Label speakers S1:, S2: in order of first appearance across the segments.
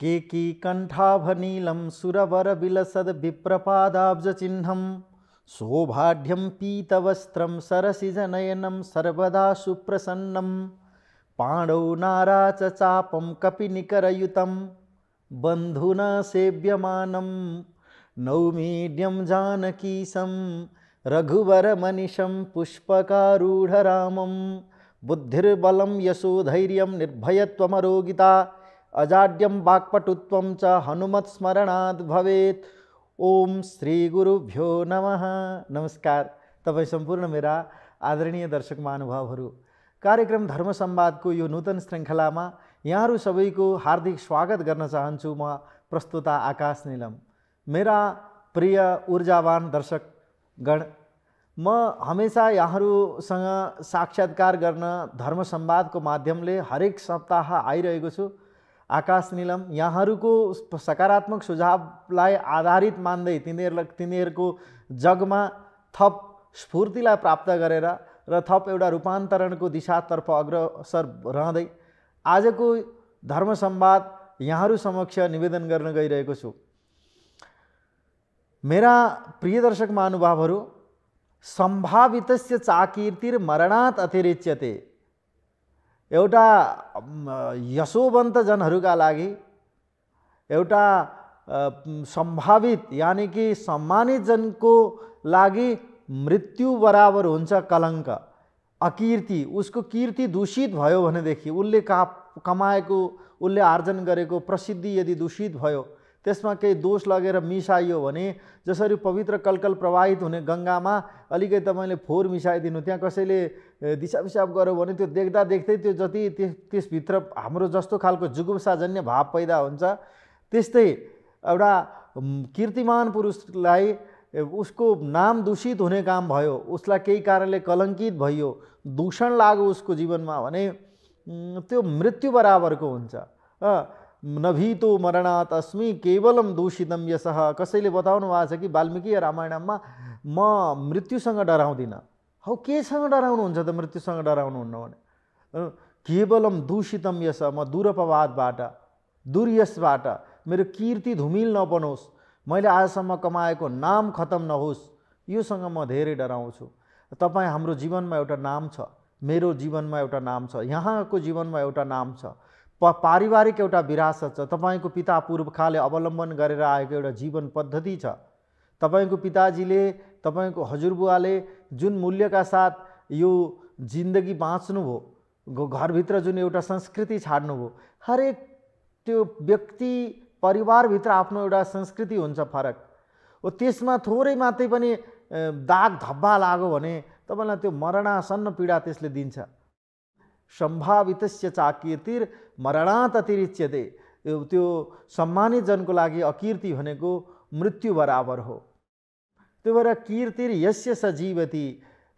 S1: केके कण्ठाभनीलं सुरवरबिलसद्विप्रपादाब्जचिह्नं सौभाढ्यं पीतवस्त्रं सरसिजनयनं सर्वदा सुप्रसन्नं पाणौ नारा चापं कपिनिकरयुतं सेव्यम सेव्यमानं नौमीड्यं रघुवर रघुवरमनिशं पुष्पकारूढरामं बुद्धिर्बल यशोधर्य निर्भयत्वमरोगिता अजाड्यं वाक्पटुत्वं च हनुमत्स्मरणा भवे ओम श्री गुरुभ्यो नम नमस्कार तब संपूर्ण मेरा आदरणीय दर्शक महानुभावर कार्यक्रम धर्म संवाद को यह नूतन श्रृंखला में यहाँहरू सबैको हार्दिक स्वागत गर्न चाहन्छु म प्रस्तुता आकाश निलम मेरा प्रिय ऊर्जावान दर्शकगण म हमेसा यहाँहरूसँग साक्षात्कार गर्न धर्म सम्वादको माध्यमले हरेक सप्ताह आइरहेको छु आकाश निलम यहाँहरूको सकारात्मक सुझावलाई आधारित मान्दै तिनीहरूलाई तिनीहरूको जगमा थप स्फूर्तिलाई प्राप्त गरेर र थप एउटा रूपान्तरणको दिशातर्फ अग्रसर रहँदै आजको धर्म संवाद यहाँहरू समक्ष निवेदन गर्न गइरहेको छु मेरा प्रिय दर्शक महानुभावहरू सम्भावित चाकिर्तिर मरणात अतिरिच्यते एउटा यशोवन्तजनहरूका लागि एउटा सम्भावित यानि कि सम्मानित जनको लागि मृत्यु बराबर हुन्छ कलङ्क अकीर्ति उसको कीर्ति दूषित भयो भनेदेखि उसले का कमाएको उसले आर्जन गरेको प्रसिद्धि यदि दूषित भयो त्यसमा केही दोष लगेर मिसाइयो भने जसरी पवित्र कलकल प्रवाहित हुने गङ्गामा अलिकति तपाईँले फोहोर मिसाइदिनु त्यहाँ कसैले दिसा पिसाब गऱ्यो भने त्यो देख्दा देख्दै त्यो जति त्यस त्यसभित्र हाम्रो जस्तो खालको जुगुप्साजन्य भाव पैदा हुन्छ त्यस्तै एउटा कीर्तिमान पुरुषलाई उसको नाम दूषित हुने काम भयो उसलाई केही कारणले कलङ्कित भइयो दूषण लाग उसको जीवनमा भने त्यो मृत्यु बराबरको हुन्छ नभितो मरणात् अस्मि केवलम दूषितम यसह कसैले बताउनु भएको छ कि वाल्मीकि रामायणमा म मृत्युसँग डराउँदिनँ हौ केसँग डराउनुहुन्छ त मृत्युसँग डराउनुहुन्न भने केवलम दूषितम यस म दुरपवादबाट दुर्यसबाट मेरो कीर्ति धुमिल नबनोस् मैले आजसम्म कमाएको नाम खतम नहोस् योसँग म धेरै डराउँछु तपाईँ हाम्रो जीवनमा एउटा नाम छ मेरो जीवनमा एउटा नाम छ यहाँको जीवनमा एउटा नाम छ प पारिवारिक एउटा विरासत छ तपाईँको पिता पुर्खाले अवलम्बन गरेर आएको एउटा जीवन पद्धति छ तपाईँको पिताजीले तपाईँको हजुरबुवाले जुन मूल्यका साथ यो जिन्दगी बाँच्नुभयो घरभित्र जुन एउटा संस्कृति छाड्नुभयो हरेक त्यो व्यक्ति परिवारभित्र आफ्नो एउटा संस्कृति हुन्छ फरक हो त्यसमा थोरै मात्रै पनि दाग धब्बा लाग्यो भने तपाईँलाई त्यो मरणासन्न पीडा त्यसले दिन्छ सम्भावित चाकिर्तिर मरणाततिरिच्यते त्यो सम्मानित जनको लागि अकिर्ति भनेको मृत्यु बराबर हो त्यो भएर किर्तिर यस्य सजीवती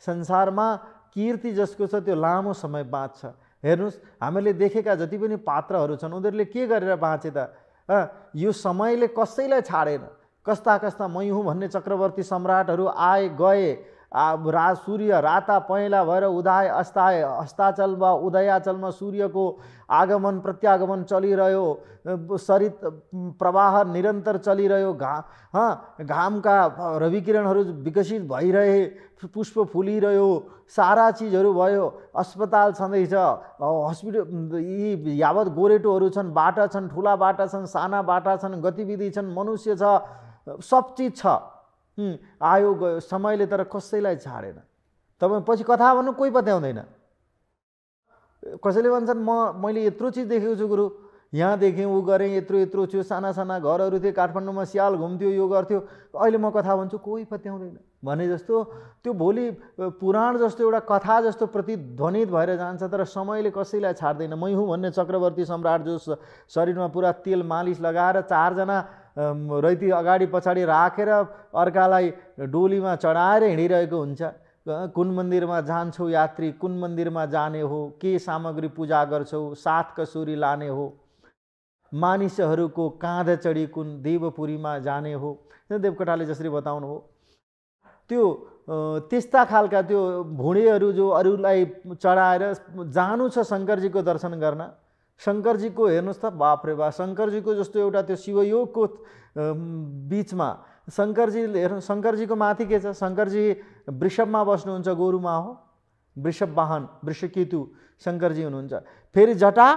S1: संसारमा किर्ति जसको छ त्यो लामो समय बाँच्छ हेर्नुहोस् हामीले देखेका जति पनि पात्रहरू छन् उनीहरूले के गरेर बाँचे त यो समयले कसैलाई छाडेन कस्ता कस्ता मै हुँ भन्ने चक्रवर्ती सम्राटहरू आए गए रा सूर्य राता पहेँला भएर उदाय अस्ताय अस्ताचल वा उदयाचलमा सूर्यको आगमन प्रत्यागमन चलिरह्यो सरित प्रवाह निरन्तर चलिरह्यो घा हँ घामका रविकिरणहरू विकसित भइरहे पुष्प फुलिरह्यो सारा चिजहरू भयो अस्पताल छँदैछ हस्पिटल यी यावत गोरेटोहरू छन् बाटा छन् ठुला बाटा छन् साना बाटा छन् गतिविधि छन् मनुष्य छ सब चिज छ आयो गयो समयले तर कसैलाई छाडेन तपाईँ पछि कथा भन्नु कोही पत्याउँदैन कसैले भन्छन् म मैले यत्रो चिज देखेको छु गुरु यहाँ देखेँ ऊ गरेँ यत्रो यत्रो थियो साना साना घरहरू थिए काठमाडौँमा स्याल घुम्थ्यो यो गर्थ्यो अहिले म कथा भन्छु कोही पत्याउँदैन भने जस्तो त्यो भोलि पुराण जस्तो एउटा कथा जस्तो प्रतिध्वनित भएर जान्छ तर समयले कसैलाई छाड्दैन मै हुँ भन्ने चक्रवर्ती सम्राट जो शरीरमा पुरा तेल मालिस लगाएर चारजना रैती अगाडि पछाडि राखेर अर्कालाई डोलीमा चढाएर हिँडिरहेको हुन्छ कुन मन्दिरमा जान्छौ यात्री कुन मन्दिरमा जाने हो के सामग्री पूजा गर्छौ सात कसुरी लाने हो मानिसहरूको काँध चढी कुन देवपुरीमा जाने हो देवकोटाले जसरी बताउनु हो त्यो त्यस्ता खालका त्यो भुँडेहरू जो अरूलाई चढाएर जानु छ शङ्करजीको दर्शन गर्न शङ्करजीको हेर्नुहोस् त बाफ्रे बा शङ्करजीको जस्तो एउटा त्यो शिवयोगको बिचमा शङ्करजी हेर्नु शङ्करजीको माथि के छ शङ्करजी वृषभमा बस्नुहुन्छ गोरुमा हो वृषभ वाहन वृषकेतु शङ्करजी हुनुहुन्छ फेरि जटा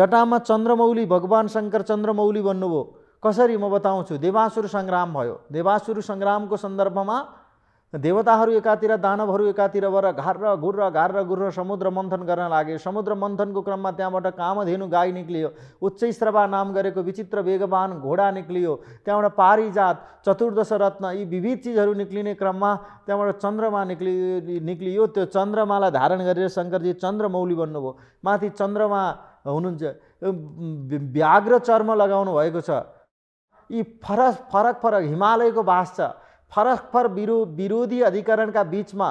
S1: जटामा चन्द्रमौली भगवान् शङ्कर चन्द्रमौली भन्नुभयो कसरी म बताउँछु देवासुर सङ्ग्राम भयो देवासुर सङ्ग्रामको सन्दर्भमा देवताहरू एकातिर दानवहरू एकातिर भएर घार र घुर र घार र घुर र समुद्र मन्थन गर्न लागे समुद्र मन्थनको क्रममा त्यहाँबाट कामधेनु गाई निक्लियो उच्च श्रवा नाम गरेको विचित्र वेगवान घोडा निक्लियो त्यहाँबाट पारिजात चतुर्दश रत्न यी विविध चिजहरू निक्लिने क्रममा त्यहाँबाट चन्द्रमा निक्लि निक्लियो त्यो चन्द्रमालाई धारण गरेर शङ्करजी चन्द्रमौली बन्नुभयो माथि चन्द्रमा हुनुहुन्छ व्याघ्र चर्म लगाउनु भएको छ यी फरक फरक फरक हिमालयको बास छ फरकफर विरो विरोधी अधिकरणका बिचमा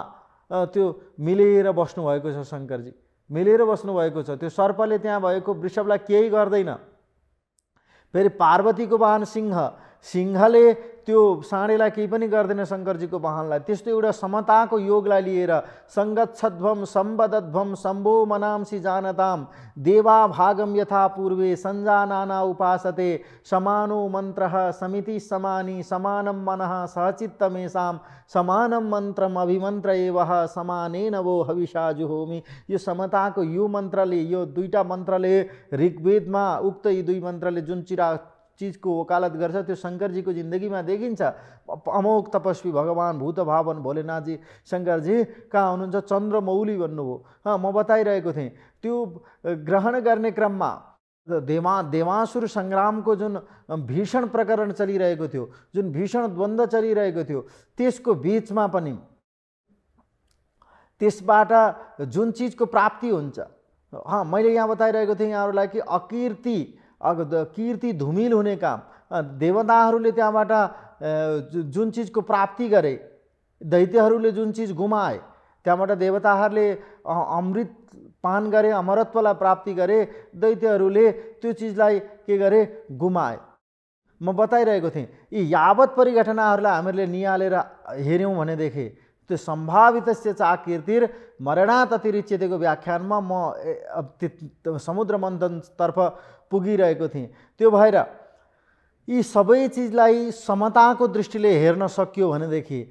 S1: त्यो मिलेर बस्नुभएको छ शङ्करजी मिलेर बस्नुभएको छ त्यो सर्पले त्यहाँ भएको वृषभलाई केही गर्दैन फेरि पार्वतीको वाहन सिंह सिंहले त्यो साँडेलाई केही पनि गर्दैन शङ्करजीको वाहनलाई त्यस्तो एउटा समताको योगलाई लिएर सङ्गच्छध्वम सम्बदध्वम सम्भो मनांसी जानताम देवा भागम यथा पूर्वे सञ्जानाना उपासते समानो मन्त्र समिति समानी समानम मनः सहचित्तमेसाम समानम मन्त्रम अभिमन्त्र एव समानेन वो हविषा जुहोमि यो समताको यो मन्त्रले यो दुईवटा मन्त्रले ऋग्वेदमा उक्त यी दुई मन्त्रले जुन चिरा चिजको वकालत गर्छ त्यो शङ्करजीको जिन्दगीमा देखिन्छ अमोक तपस्वी भगवान् भूत भावन भोलेनाथजी शङ्करजी कहाँ हुनुहुन्छ चन्द्रमौली भन्नुभयो हँ म बताइरहेको थिएँ त्यो ग्रहण गर्ने क्रममा देवा देवासुर सङ्ग्रामको जुन भीषण प्रकरण चलिरहेको थियो जुन भीषण द्वन्द्व चलिरहेको थियो त्यसको बिचमा पनि त्यसबाट जुन चिजको प्राप्ति हुन्छ हँ मैले यहाँ बताइरहेको थिएँ यहाँहरूलाई कि अकिर्ति कीर्ति धुमिल हुने काम देवताहरूले त्यहाँबाट जुन चिजको प्राप्ति गरे दैत्यहरूले जुन चिज गुमाए त्यहाँबाट देवताहरूले अमृत पान गरे अमरत्वलाई प्राप्ति गरे दैत्यहरूले त्यो चिजलाई के गरे गुमाए म बताइरहेको थिएँ यी यावत परिघटनाहरूलाई हामीले निहालेर हेऱ्यौँ भनेदेखि त्यो सम्भावित चाकीर्तिर मरणात अतिरिच्यतेको व्याख्यानमा म समुद्र मन्थनतर्फ पुगिरहेको थिएँ त्यो भएर यी सबै चिजलाई समताको दृष्टिले हेर्न सकियो भनेदेखि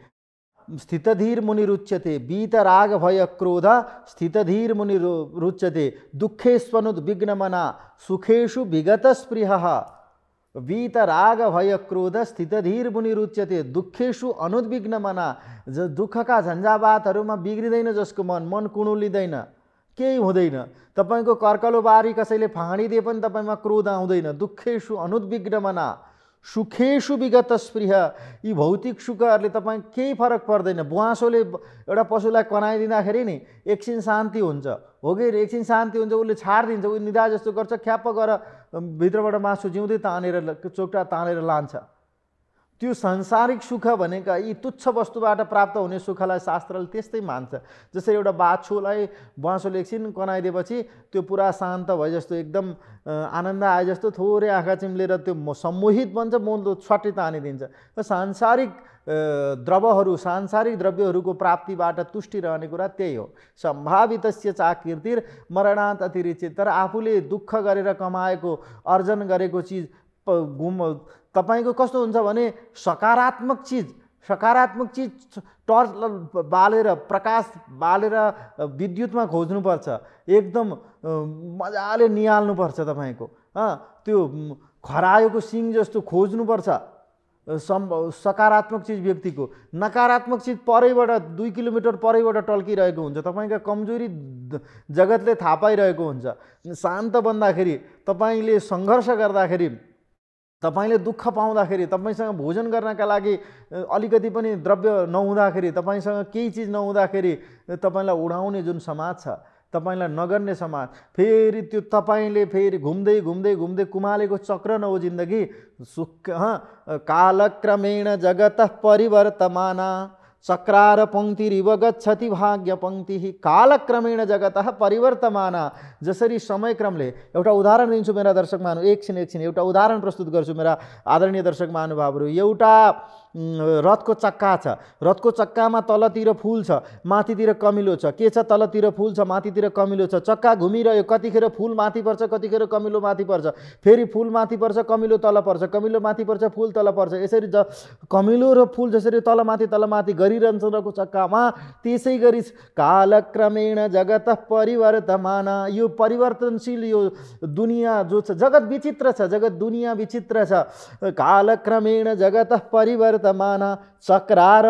S1: स्थितधीर मुनि रुच्यते बित राग भय क्रोध स्थितधीर मुनि रुच्यते दुःखे स्वनुद विघ्नमना सुखेषु विगत स्पृह वीत राग भय क्रोध स्थितधीर मुनि रुच्यते दुःखेषु अनुद्विघ्न मना ज दुःखका झन्झावातहरूमा बिग्रिँदैन जसको मन मन कुणुलिँदैन केही हुँदैन तपाईँको कर्कलो बारी कसैले फाँडिदिए पनि तपाईँमा क्रोध आउँदैन दुःखेषु अनुद्विग्नमना सुखेसु विगत स्पृह यी भौतिक सुखहरूले तपाईँ केही फरक पर्दैन बुवासोले एउटा पशुलाई कनाइदिँदाखेरि नि एकछिन शान्ति हुन्छ हो कि एकछिन शान्ति हुन्छ उसले छाडिदिन्छ ऊ निदा जस्तो गर्छ ख्याप गएर भित्रबाट मासु जिउँदै तानेर चोक्टा तानेर लान्छ त्यो सांसारिक सुख भनेका यी तुच्छ वस्तुबाट प्राप्त हुने सुखलाई शास्त्रले त्यस्तै मान्छ जसरी एउटा बाछुलाई बाँसोले एकछिन कनाइदिएपछि त्यो पुरा शान्त भए जस्तो एकदम आनन्द आए जस्तो थोरै आँखा चिम्लेर त्यो सम्मोहित बन्छ मोल छट्टी तानिदिन्छ र सांसारिक द्रवहरू सांसारिक द्रव्यहरूको प्राप्तिबाट तुष्टि रहने कुरा त्यही हो सम्भावित चाकिर्तिर मरणान्त अतिरिचित तर आफूले दुःख गरेर कमाएको अर्जन गरेको चिज घुम तपाईँको कस्तो हुन्छ भने सकारात्मक चिज सकारात्मक चिज टर्च बालेर प्रकाश बालेर विद्युतमा खोज्नुपर्छ एकदम मजाले निहाल्नुपर्छ तपाईँको त्यो खरायोको सिङ जस्तो खोज्नुपर्छ सम्भव सकारात्मक चिज व्यक्तिको नकारात्मक चिज परैबाट दुई किलोमिटर परैबाट टल्किरहेको हुन्छ तपाईँका कमजोरी जगतले थाहा पाइरहेको हुन्छ शान्त बन्दाखेरि तपाईँले सङ्घर्ष गर्दाखेरि तपाईँले दुःख पाउँदाखेरि तपाईँसँग भोजन गर्नका लागि अलिकति पनि द्रव्य नहुँदाखेरि तपाईँसँग केही चिज नहुँदाखेरि तपाईँलाई उडाउने जुन समाज छ तपाईँलाई नगर्ने समाज फेरि त्यो तपाईँले फेरि घुम्दै घुम्दै घुम्दै कुमालेको चक्र न हो जिन्दगी सुख कालक्रमेण जगत परिवर्तमाना चक्रार पङ्क्तिरिव गच्छति भाग्य पङ्क्ति कालक्रमेण जगत परिवर्तमान जसरी समयक्रमले एउटा उदाहरण दिन्छु मेरा दर्शक महानु एकछिन एकछिन एउटा उदाहरण प्रस्तुत गर्छु मेरा आदरणीय दर्शक महानुभावहरू एउटा रथको चक्का छ रथको चक्कामा तलतिर फुल छ माथितिर कमिलो छ के छ तलतिर फुल छ माथितिर कमिलो छ चक्का घुमिरह्यो कतिखेर फुल माथि पर्छ कतिखेर कमिलो माथि पर्छ फेरि फुल माथि पर्छ कमिलो तल पर्छ कमिलो माथि पर्छ फुल तल पर्छ यसरी ज कमिलो र फुल जसरी तलमाथि तलमाथि गरिरहन्छ रको चक्कामा त्यसै गरी कालक्रमेण जगत परिवर्तमान यो परिवर्तनशील यो दुनियाँ जो छ जगत विचित्र छ जगत दुनियाँ विचित्र छ कालक्रमेण जगत परिवर्तन परिवर्तमाना चक्रार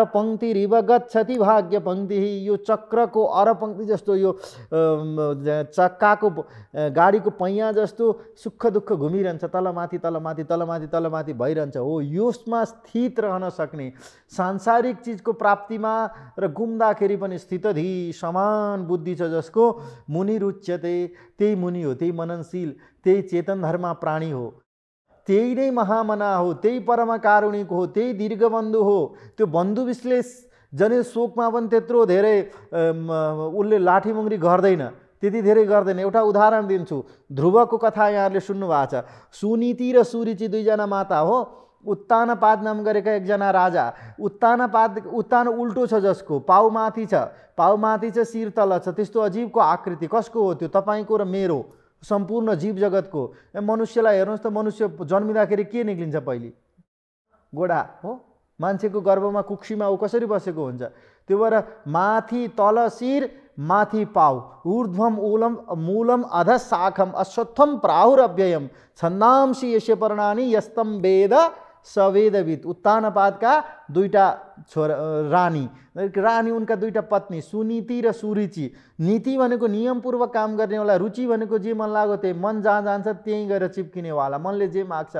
S1: रिव गच्छति भाग्य पङ्क्ति यो चक्रको अर पङ्क्ति जस्तो यो चक्काको गाडीको पैयाँ जस्तो सुख दुःख घुमिरहन्छ तलमाथि तलमाथि तलमाथि तलमाथि भइरहन्छ हो यसमा स्थित रहन सक्ने सांसारिक चिजको प्राप्तिमा र घुम्दाखेरि पनि स्थितधि समान बुद्धि छ जसको मुनि रुच्यते त्यही मुनि हो त्यही मननशील त्यही चेतन धर्म प्राणी हो त्यही नै महामना हो त्यही परमकारुणिक हो त्यही दीर्घबन्धु हो त्यो बन्धु विश्लेष जने शोकमा पनि त्यत्रो धेरै उसले लाठीमुङ्री गर्दैन त्यति धेरै गर्दैन एउटा उदाहरण दिन्छु ध्रुवको कथा यहाँहरूले सुन्नुभएको छ सुनीति र सुरुचि दुईजना माता हो उत्तानपाद नाम गरेका एकजना राजा उत्तान पाद उत्तान उल्टो छ जसको पाउमाथि छ पाउमाथि छ शिर तल छ त्यस्तो अजीबको आकृति कसको हो त्यो तपाईँको र मेरो सम्पूर्ण जीव जगतको ए मनुष्यलाई हेर्नुहोस् त मनुष्य जन्मिँदाखेरि के निक्लिन्छ पहिले गोडा हो मान्छेको गर्भमा कुक्सीमा ऊ कसरी बसेको हुन्छ त्यो भएर माथि तल शिर माथि पाउ ऊर्ध्वम उलम मूलम अध शाखम अश्वत्थम प्राहुर अभ्ययम छन्दांसी यश्य पर्णानी यस्तम वेद सवेदविद उत्तानपादका दुईवटा छोरा रानी रानी उनका दुईवटा पत्नी सुनीति र सुरुचि नीति भनेको नियमपूर्वक काम गर्नेवाला रुचि भनेको जे मन लाग्यो त्यही मन जहाँ जान्छ त्यहीँ गएर चिप्किनेवाला मनले जे माग्छ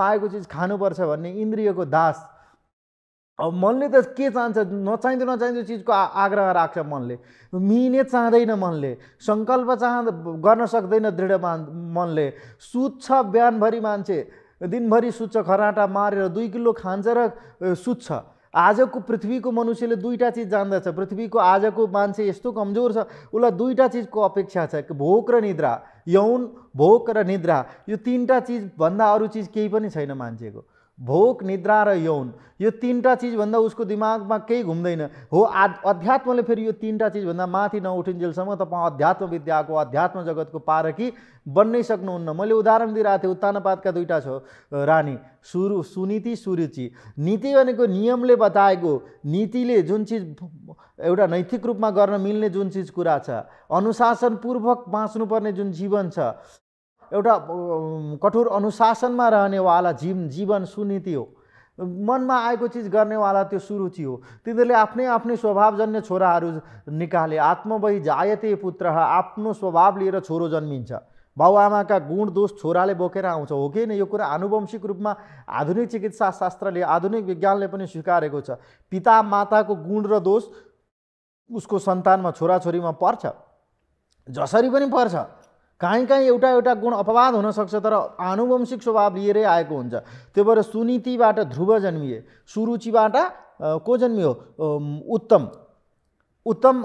S1: मागेको चिज खानुपर्छ भन्ने इन्द्रियको दास अब मनले त के चाहन्छ नचाहिँदो नचाहिँदो चिजको आ आग्रह राख्छ मनले मिहिने चाहँदैन मनले सङ्कल्प चाह गर्न सक्दैन दृढ मान मनले सुत्छ बिहानभरि मान्छे दिनभरि सुत्छ खराटा मारेर दुई किलो खान्छ र सुत्छ आजको पृथ्वीको मनुष्यले दुईवटा चिज जान्दछ पृथ्वीको आजको मान्छे यस्तो कमजोर छ उसलाई दुईवटा चिजको अपेक्षा छ भोक र निद्रा यौन भोक र निद्रा यो तिनवटा चिजभन्दा अरू चिज केही पनि छैन मान्छेको भोक निद्रा र यौन यो तिनवटा चिजभन्दा उसको दिमागमा केही घुम्दैन हो आ अध्यात्मले फेरि यो तिनवटा चिजभन्दा माथि नउठिन्जेलसम्म तपाईँ अध्यात्म विद्याको अध्यात्म जगतको पारकी बन्नै सक्नुहुन्न मैले उदाहरण दिइरहेको थिएँ उत्तानपातका दुईवटा छ रानी सुरु सुनीति सुरुचि नीति भनेको नियमले बताएको नीतिले जुन चिज एउटा नैतिक रूपमा गर्न मिल्ने जुन चिज कुरा छ अनुशासनपूर्वक बाँच्नुपर्ने जुन जीवन छ एउटा कठोर अनुशासनमा रहनेवाला जीव जीवन सुनीति हो मनमा आएको चिज गर्नेवाला त्यो सुरुचि हो तिनीहरूले आफ्नै आफ्नै स्वभावजन्य छोराहरू निकाले आत्मवै जायते पुत्र आफ्नो स्वभाव लिएर छोरो जन्मिन्छ बाउआमाका गुण दोष छोराले बोकेर आउँछ हो कि नै यो कुरा आनुवंशिक रूपमा आधुनिक चिकित्सा शास्त्रले आधुनिक विज्ञानले पनि स्वीकारेको छ पिता माताको गुण र दोष उसको सन्तानमा छोराछोरीमा पर्छ जसरी पनि पर्छ काहीँ काहीँ एउटा एउटा गुण अपवाद हुनसक्छ तर आनुवंशिक स्वभाव लिएरै आएको हुन्छ त्यो भएर सुनीतिबाट ध्रुव जन्मिए सुरुचिबाट को जन्मियो उत्तम उत्तम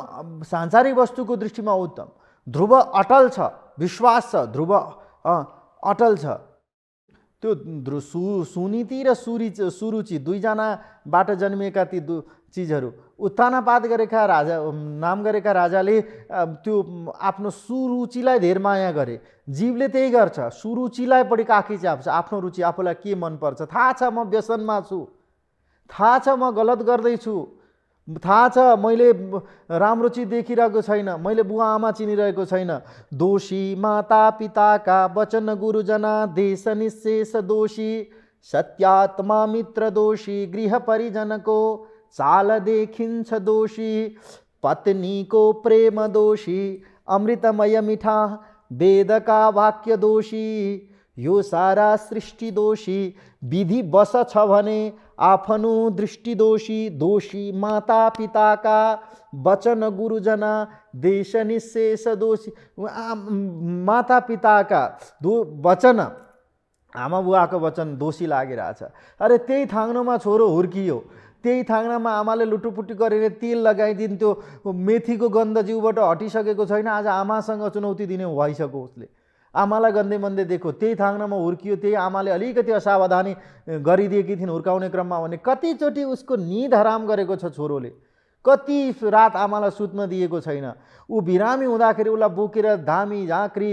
S1: सांसारिक वस्तुको दृष्टिमा उत्तम ध्रुव अटल छ विश्वास छ ध्रुव अटल छ त्यो ध्रु सु सुनीति र सुरुचि सुरुचि दुईजनाबाट जन्मिएका ती दु चिजहरू उत्थानपात गरेका राजा नाम गरेका राजाले त्यो आफ्नो सुरुचिलाई धेर माया गरे जीवले त्यही गर्छ सुरुचिलाई बढी काखी च्याप्छ आफ्नो रुचि आफूलाई के मनपर्छ थाहा छ म व्यसनमा छु थाहा छ म गलत गर्दैछु थाहा छ मैले राम्रो चिज देखिरहेको छैन मैले बुवा आमा चिनिरहेको छैन दोषी माता पिताका वचन गुरुजना देश निशेष दोषी सत्यात्मा मित्र दोषी गृह परिजनको चाल देखिन्छ दोषी पत्नीको प्रेम दोषी अमृतमय मिठा वेदका वाक्य दोषी यो सारा सृष्टि दोषी विधि बस छ भने आफ्नो दृष्टि दोषी दोषी माता पिताका वचन गुरुजना देश निशेष दोषी माता पिताका दो वचन आमा बुवाको वचन दोषी लागिरहेछ अरे त्यही थाङ्नोमा छोरो हुर्कियो त्यही थाङ्नामा आमाले लुटुपुटी गरेर तेल लगाइदिन्थ्यो मेथीको गन्ध जिउबाट हटिसकेको छैन आज आमासँग चुनौती दिने भइसक्यो उसले आमालाई गन्दे मन्दे दिएको त्यही थाङ्नामा हुर्कियो त्यही आमाले अलिकति असावधानी गरिदिएकी थिइन् हुर्काउने क्रममा भने कतिचोटि उसको निध हराम गरेको छ छोरोले कति रात आमालाई सुत्न दिएको छैन ऊ बिरामी हुँदाखेरि उसलाई बोकेर धामी झाँक्री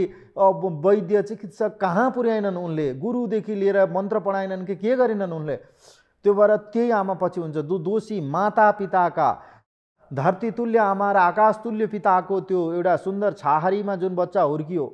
S1: वैद्य चिकित्सक कहाँ पुर्याएनन् उनले गुरुदेखि लिएर मन्त्र पढाएनन् कि के गरेनन् उनले त्यो भएर त्यही आमा पछि हुन्छ दो दोषी माता पिताका धरती तुल्य आमा र आकाश तुल्य पिताको त्यो एउटा सुन्दर छाहारीमा जुन बच्चा हुर्कियो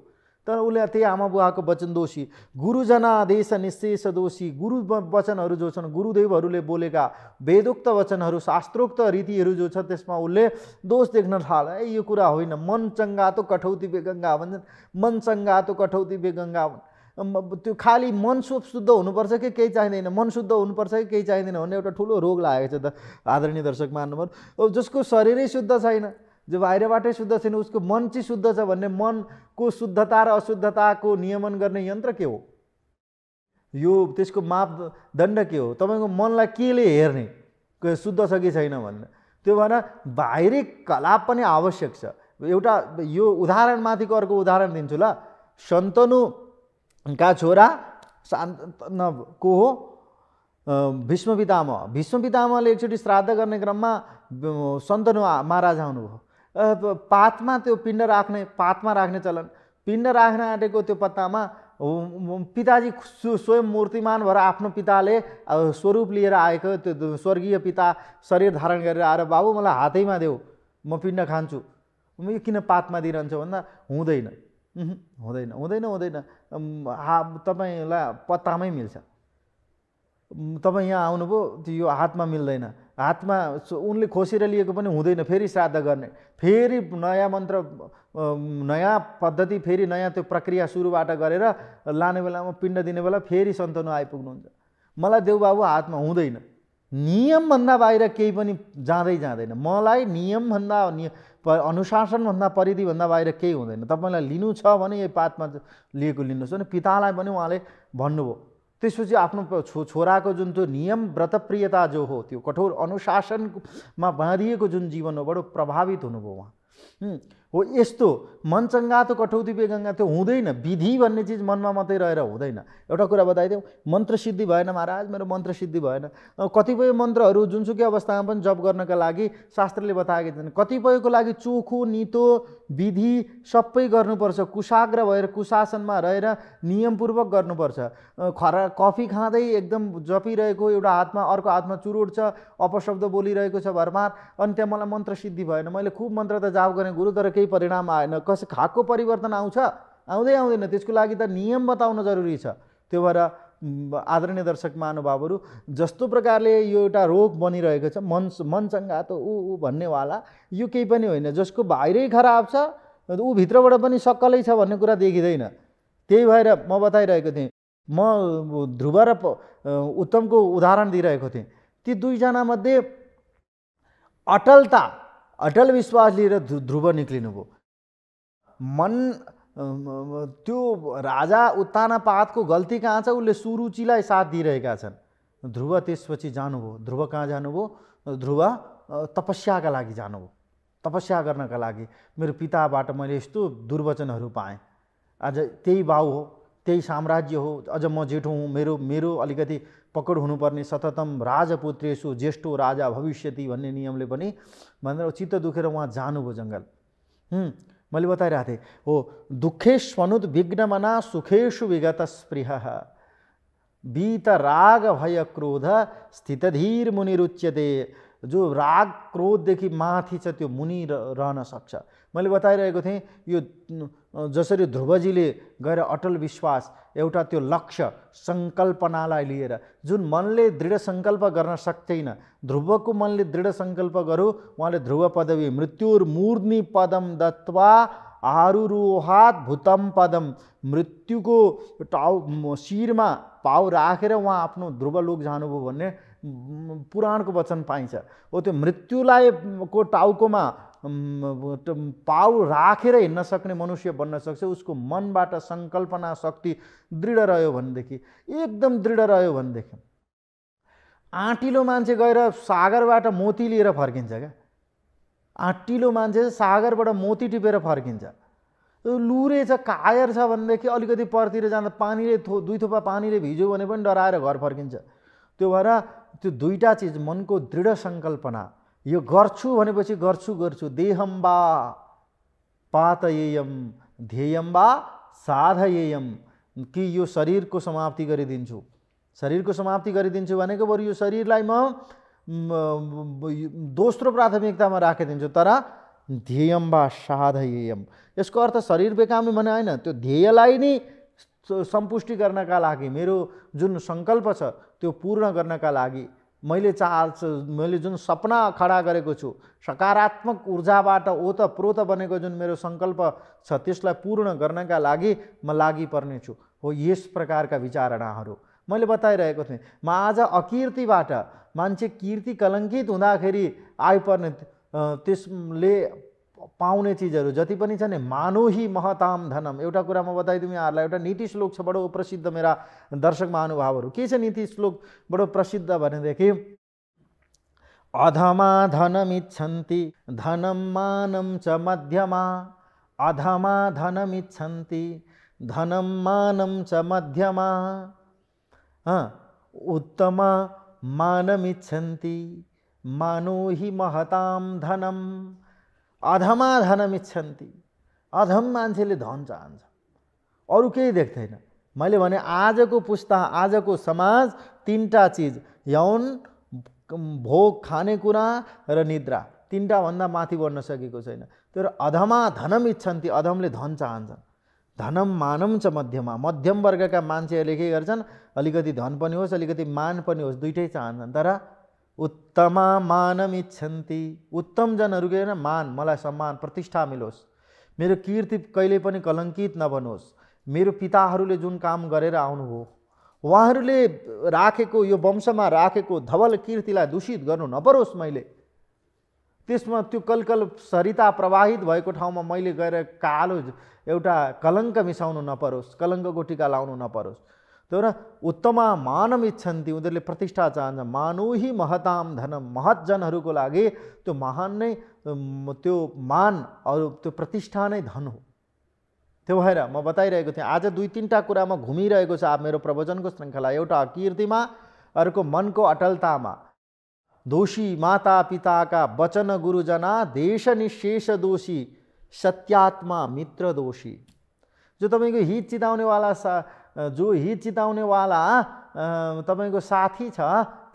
S1: तर उसले त्यही आमा बुवाको वचन दोषी गुरुजना देश निशेष दोषी गुरु वचनहरू जो छन् गुरुदेवहरूले बोलेका वेदोक्त वचनहरू शास्त्रोक्त रीतिहरू जो छ त्यसमा उसले दोष देख्न थाल है यो कुरा होइन मन त कठौती बेगङ्गा भन्छन् मन चङ्गा त कठौती बेगङ्गा त्यो खालि मन शुद्ध हुनुपर्छ कि केही चाहिँदैन मन शुद्ध हुनुपर्छ कि केही चाहिँदैन भन्ने एउटा ठुलो रोग लागेको छ त आदरणीय दर्शक मान्नुभयो जसको शरीरै शुद्ध छैन जो बाहिरबाटै शुद्ध छैन उसको मन चाहिँ शुद्ध छ भन्ने मनको शुद्धता र अशुद्धताको नियमन गर्ने यन्त्र के हो यो त्यसको मापदण्ड के हो तपाईँको मनलाई केले हेर्ने शुद्ध छ कि छैन भन्ने त्यो भएर बाहिरी कलाप पनि आवश्यक छ एउटा यो उदाहरणमाथिको अर्को उदाहरण दिन्छु ल सन्तनु का छोरा को हो भीष्म पितामह भीष्म एकचोटि श्राद्ध गर्ने क्रममा सन्तनु महाराज आउनुभयो पातमा त्यो पिण्ड राख्ने पातमा राख्ने चलन पिण्ड राख्न आँटेको त्यो पत्तामा पिताजी स्वयं मूर्तिमान भएर आफ्नो पिताले स्वरूप लिएर आएको त्यो स्वर्गीय पिता शरीर धारण गरेर आएर बाबु मलाई हातैमा देऊ म पिण्ड खान्छु यो किन पातमा दिइरहन्छु भन्दा हुँदैन हुँदैन हुँदैन हुँदैन हा तपाईँलाई पत्तामै मिल्छ तपाईँ यहाँ आउनुभयो त्यो यो हातमा मिल्दैन हातमा उनले खोसेर लिएको पनि हुँदैन फेरि श्राद्ध गर्ने फेरि नयाँ मन्त्र नयाँ पद्धति फेरि नयाँ त्यो प्रक्रिया सुरुबाट गरेर लाने बेलामा पिण्ड दिने बेला फेरि सन्तान आइपुग्नुहुन्छ मलाई देउबाबु हातमा हुँदैन नियमभन्दा बाहिर केही पनि जाँदै जाँदैन मलाई नियमभन्दा प अनुशासनभन्दा परिधिभन्दा बाहिर केही हुँदैन तपाईँलाई लिनु छ भने यही पातमा लिएको लिनुहोस् भने पितालाई पनि उहाँले भन्नुभयो त्यसपछि आफ्नो छो छोराको जुन त्यो नियम व्रतप्रियता जो हो त्यो कठोर अनुशासनमा बाँधिएको जुन जीवन हो बडो प्रभावित हुनुभयो उहाँ हो यस्तो मनचङ्गा त कठौती बेगङ्गा त्यो हुँदैन विधि भन्ने चिज मनमा मात्रै रहेर हुँदैन एउटा कुरा बताइदेऊ सिद्धि भएन महाराज मेरो मन्त्र सिद्धि भएन कतिपय मन्त्रहरू जुनसुकै अवस्थामा पनि जप गर्नका लागि शास्त्रले बताएको छन् कतिपयको लागि चोखो नितो विधि सबै गर्नुपर्छ कुशाग्र भएर कुशासनमा रहेर नियमपूर्वक गर्नुपर्छ खरा कफी खाँदै एकदम जपिरहेको एउटा हातमा अर्को हातमा चुरोट छ अपशब्द बोलिरहेको छ भरमार अनि त्यहाँ मलाई मन्त्र सिद्धि भएन मैले खुब मन्त्र त जाप गरेँ गुरु तर केही केही परिणाम आएन कसै खाएको परिवर्तन आउँछ आउँदै आउँदैन त्यसको लागि त नियम बताउन जरुरी छ त्यो भएर आदरणीय दर्शक महानुभावहरू जस्तो प्रकारले यो एउटा रोग बनिरहेको छ मन मनचङ्गा त ऊ ऊ भन्नेवाला यो केही पनि होइन जसको बाहिरै खराब छ ऊ भित्रबाट पनि सक्कलै छ भन्ने कुरा देखिँदैन त्यही भएर म बताइरहेको थिएँ म ध्रुव र उत्तमको उदाहरण दिइरहेको थिएँ ती दुईजनामध्ये अटलता अटल विश्वास लिएर ध्रुव निक्लिनुभयो मन त्यो राजा उत्तानापातको गल्ती कहाँ छ उसले सुरुचिलाई साथ दिइरहेका छन् ध्रुव त्यसपछि जानुभयो ध्रुव कहाँ जानुभयो ध्रुव तपस्याका लागि जानुभयो तपस्या गर्नका लागि मेरो पिताबाट मैले यस्तो दुर्वचनहरू पाएँ आज त्यही बाउ हो त्यही साम्राज्य हो अझ म जेठो हुँ मेरो मेरो अलिकति पकड हुनुपर्ने सततम राजपुत्रेषु ज्येष्ठो राजा भविष्यति भन्ने नियमले पनि भनेर चित्त दुखेर उहाँ जानुभयो जङ्गल मैले बताइरहेको थिएँ हो दुःखेश्वनुत विघ्नमना सुखेषु विगत स्पृह बीत राग भय क्रोध स्थितधीर रुच्यते जो राग क्रोधदेखि माथि छ त्यो मुनि रहन सक्छ मैले बताइरहेको थिएँ यो जसरी ध्रुवजीले गएर अटल विश्वास एउटा त्यो लक्ष्य सङ्कल्पनालाई लिएर जुन मनले दृढ सङ्कल्प गर्न सक्दैन ध्रुवको मनले दृढ सङ्कल्प गरौँ उहाँले ध्रुव पदवी मृत्युर्मूर्नि पदम दत्वा आरुरोहात भूतम पदम मृत्युको टाउ शिरमा पाउ राखेर उहाँ आफ्नो ध्रुवलोक जानुभयो भन्ने पुराणको वचन पाइन्छ हो त्यो मृत्युलाई को टाउकोमा पाउ राखेर हिँड्न सक्ने मनुष्य बन्न सक्छ उसको मनबाट सङ्कल्पना शक्ति दृढ रह्यो भनेदेखि एकदम दृढ रह्यो भनेदेखि आँटिलो मान्छे गएर सागरबाट मोती लिएर फर्किन्छ क्या आँटिलो मान्छे सागरबाट मोती टिपेर फर्किन्छ लुरे छ कायर छ भनेदेखि अलिकति परतिर जाँदा पानीले थो दुई थोपा पानीले भिज्यो भने पनि डराएर घर फर्किन्छ त्यो भएर त्यो दुईवटा चिज मनको दृढ सङ्कल्पना यो गर्छु भनेपछि गर्छु गर्छु देहम्बा पातयेयम ध्येयम्बा साधयेयम कि यो शरीरको समाप्ति गरिदिन्छु शरीरको समाप्ति गरिदिन्छु भनेको बरु यो शरीरलाई म दोस्रो प्राथमिकतामा राखिदिन्छु तर ध्येयम वा साधयेयम यसको अर्थ शरीर बेकामी भने होइन त्यो ध्येयलाई नै सन्तुष्टि गर्नका लागि मेरो जुन सङ्कल्प छ त्यो पूर्ण गर्नका लागि मैले चाह मैले जुन सपना खडा गरेको छु सकारात्मक ऊर्जाबाट ओतप्रोत बनेको जुन मेरो सङ्कल्प छ त्यसलाई पूर्ण गर्नका लागि म लागि पर्नेछु हो यस प्रकारका विचारणाहरू मैले बताइरहेको थिएँ म आज अकीर्तिबाट मान्छे कीर्ति कलङ्कित हुँदाखेरि आइपर्ने त्यसले पाउने चिजहरू जति पनि छ नि मानोही महताम धनम एउटा कुरा म बताइदिउँ यहाँहरूलाई एउटा नीति श्लोक छ बडो प्रसिद्ध मेरा दर्शक महानुभावहरू के छ नीति श्लोक बडो प्रसिद्ध भनेदेखि अधमा धनमिच्छन्ति धनम मानम च मध्यमा अधमा धनमिच्छन्ति धनम मानम च मध्यमा उत्तम मानमिच्छन्ति मानो महताम धनम अधमा धनम इच्छन्ति अधम मान्छेले धन चाहन्छ अरू केही देख्दैन मैले भने आजको पुस्ता आजको समाज तिनवटा चिज यौन भोग खानेकुरा र निद्रा तिनवटाभन्दा माथि बढ्न सकेको छैन तर अधमा धनम इच्छन्ति अधमले धन चाहन्छन् धनम मानम छ मध्यमा मध्यम वर्गका मान्छेहरूले के गर्छन् अलिकति धन पनि होस् अलिकति मान पनि होस् दुइटै चाहन्छन् तर उत्तमा मानम इच्छन्ति उत्तमजनहरूको होइन मान मलाई सम्मान प्रतिष्ठा मिलोस् मेरो कीर्ति कहिले पनि कलङ्कित नबनोस् मेरो पिताहरूले जुन काम गरेर आउनुभयो उहाँहरूले राखेको यो वंशमा राखेको धवल कीर्तिलाई दूषित गर्नु नपरोस् मैले त्यसमा त्यो कलकल सरिता प्रवाहित भएको ठाउँमा मैले गएर कालो एउटा कलङ्क मिसाउनु नपरोस् कलङ्कको टिका लाउनु नपरोस् तर मानव मानम इच्छन्ति उनीहरूले प्रतिष्ठा चाहन्छ मानु महताम धनम महत्जनहरूको लागि त्यो महान नै त्यो मान अरू त्यो प्रतिष्ठा नै धन हो त्यो भएर म बताइरहेको थिएँ आज दुई तिनवटा कुरामा घुमिरहेको छ मेरो प्रवचनको श्रृङ्खला एउटा कीर्तिमा अर्को मनको अटलतामा दोषी माता पिताका वचन गुरुजना देश निशेष दोषी सत्यात्मा मित्र दोषी जो तपाईँको हित चिताउनेवाला सा जो हित वाला तपाईँको साथी छ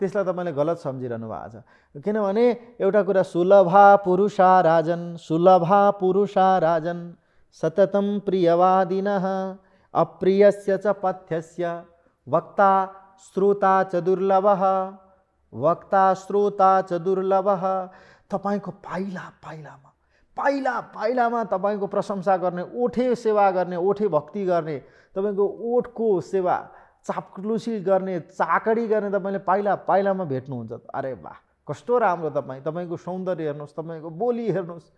S1: त्यसलाई तपाईँले गलत सम्झिरहनु भएको छ किनभने एउटा कुरा सुलभा पुरुषा राजन सुलभा पुरुषा राजन सततम प्रियवादिन अप्रियस्य च पथ्यस्य वक्ता श्रोता च दुर्लभ वक्ता श्रोता च दुर्लभ तपाईँको पाइला पाइलामा पाइला पाइलामा तपाईँको प्रशंसा गर्ने ओठे सेवा गर्ने ओठे भक्ति गर्ने तपाईँको ओठको सेवा चापलुसी गर्ने चाकडी गर्ने तपाईँले पाइला पाइलामा भेट्नुहुन्छ अरे वाह कस्तो राम्रो तपाईँ तपाईँको सौन्दर्य हेर्नुहोस् तपाईँको बोली हेर्नुहोस्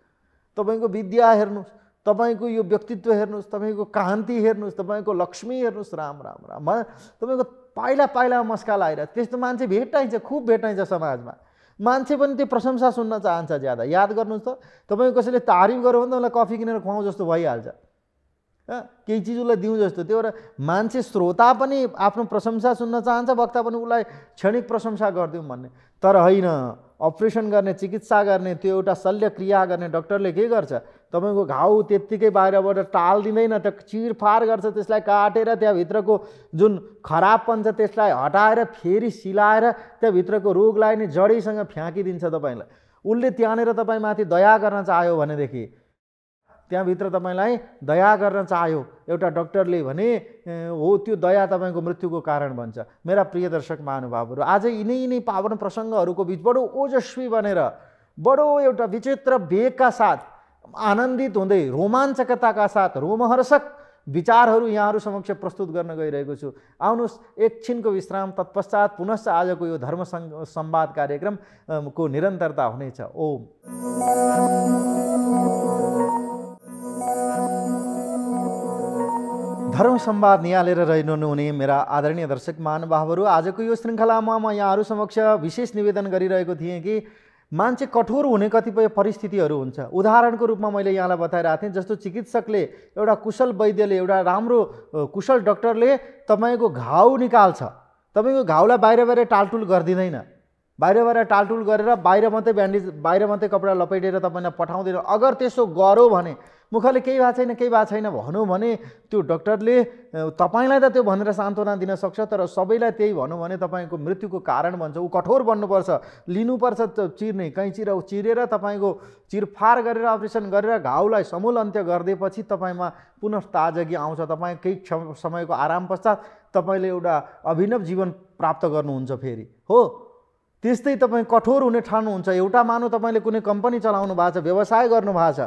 S1: तपाईँको विद्या हेर्नुहोस् तपाईँको यो व्यक्तित्व हेर्नुहोस् तपाईँको कान्ति हेर्नुहोस् तपाईँको लक्ष्मी हेर्नुहोस् राम राम राम तपाईँको पाइला पाइला मस्काल आएर त्यस्तो मान्छे भेटाइन्छ खुब भेटाइन्छ समाजमा मान्छे पनि त्यो प्रशंसा सुन्न चाहन्छ ज्यादा याद गर्नुहोस् त तपाईँ कसैले तारिफ गर्यो भने त उसलाई कफी किनेर खुवाउँ जस्तो भइहाल्छ केही चिज उसलाई दिउँ जस्तो त्यो एउटा मान्छे श्रोता पनि आफ्नो प्रशंसा सुन्न चाहन्छ वक्ता पनि उसलाई क्षणिक प्रशंसा गरिदिउँ भन्ने तर होइन अपरेसन गर्ने चिकित्सा गर्ने त्यो एउटा शल्यक्रिया गर्ने डक्टरले के गर्छ तपाईँको घाउ त्यत्तिकै बाहिरबाट टालिदिँदैन त्यो चिरफार गर्छ त्यसलाई काटेर त्यहाँभित्रको जुन खराबपन छ त्यसलाई हटाएर फेरि सिलाएर त्यहाँभित्रको रोगलाई नै जडैसँग फ्याँकिदिन्छ तपाईँलाई उसले त्यहाँनिर तपाईँमाथि दया गर्न चाह्यो भनेदेखि त्यहाँभित्र तपाईँलाई दया गर्न चाह्यो एउटा डक्टरले भने हो त्यो दया तपाईँको मृत्युको कारण भन्छ मेरा प्रिय दर्शक महानुभावहरू आज यिनै यिनै पावन प्रसङ्गहरूको बिच बडो ओजस्वी बनेर बडो एउटा विचित्र वेगका साथ आनन्दित हुँदै रोमाञ्चकताका साथ रोमहर्षक विचारहरू यहाँहरू समक्ष प्रस्तुत गर्न गइरहेको छु आउनुहोस् एकछिनको विश्राम तत्पश्चात पुनश्च आजको यो धर्म संवाद कार्यक्रमको निरन्तरता हुनेछ ओम धर्म सम्वाद निहालेर रहनु हुने मेरा आदरणीय दर्शक महानुभावहरू आजको यो श्रृङ्खलामा म यहाँहरू समक्ष विशेष निवेदन गरिरहेको थिएँ कि मान्छे कठोर हुने कतिपय परिस्थितिहरू हुन्छ उदाहरणको रूपमा मैले यहाँलाई बताइरहेको थिएँ जस्तो चिकित्सकले एउटा कुशल वैद्यले एउटा राम्रो कुशल डक्टरले तपाईँको घाउ निकाल्छ तपाईँको घाउलाई बाहिर बाहिर टालटुल गरिदिँदैन बाहिर बाहिर टालटुल गरेर बाहिर मात्रै ब्यान्डेज बाहिर मात्रै कपडा लपेटेर तपाईँलाई पठाउँदैन अगर त्यसो गरौँ भने मुखले केही भएको छैन केही भएको छैन भनौँ भने त्यो डक्टरले तपाईँलाई त त्यो भनेर सान्त्वना दिन सक्छ तर सबैलाई त्यही भनौँ भने तपाईँको मृत्युको कारण भन्छ ऊ कठोर बन्नुपर्छ लिनुपर्छ चिर्ने कैँची र चिरेर तपाईँको चिरफार गरेर अपरेसन गरेर घाउलाई समूल अन्त्य गरिदिएपछि तपाईँमा पुनः ताजगी आउँछ तपाईँ केही क्षम समयको आराम पश्चात तपाईँले एउटा अभिनव जीवन प्राप्त गर्नुहुन्छ फेरि हो त्यस्तै तपाईँ कठोर हुने ठान्नुहुन्छ एउटा मानव तपाईँले कुनै कम्पनी चलाउनु भएको छ व्यवसाय गर्नु भएको छ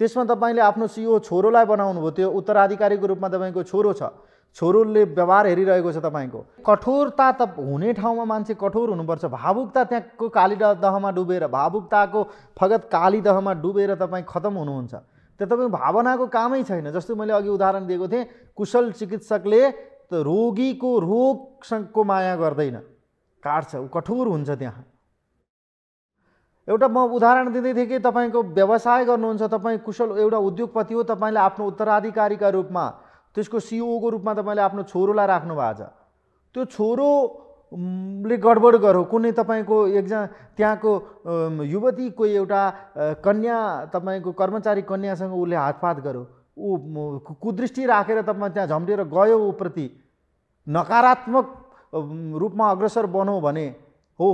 S1: त्यसमा तपाईँले आफ्नो सिओ छोरोलाई बनाउनु भयो त्यो उत्तराधिकारीको रूपमा तपाईँको छोरो छ छोरोले व्यवहार हेरिरहेको छ तपाईँको कठोरता त हुने ठाउँमा मान्छे कठोर हुनुपर्छ भावुकता त्यहाँको काली दहमा डुबेर भावुकताको फगत काली दहमा डुबेर तपाईँ खतम हुनुहुन्छ त्यो तपाईँ भावनाको कामै छैन जस्तो मैले अघि उदाहरण दिएको थिएँ कुशल चिकित्सकले त रोगीको रोगसँगको माया गर्दैन काट्छ ऊ कठोर हुन्छ त्यहाँ एउटा म उदाहरण दिँदै थिएँ कि तपाईँको व्यवसाय गर्नुहुन्छ तपाईँ कुशल एउटा उद्योगपति हो तपाईँले आफ्नो उत्तराधिकारीका रूपमा त्यसको सिओको रूपमा तपाईँले आफ्नो छोरोलाई राख्नु भएको छ त्यो छोरोले गडबड गर्यो कुनै तपाईँको एकजना त्यहाँको युवती कोही एउटा कन्या तपाईँको कर्मचारी कन्यासँग उसले हातपात गर्यो ऊ कुदृष्टि राखेर तपाईँ त्यहाँ झम्टेर गयो ऊप्रति नकारात्मक रूपमा अग्रसर बनौँ भने हो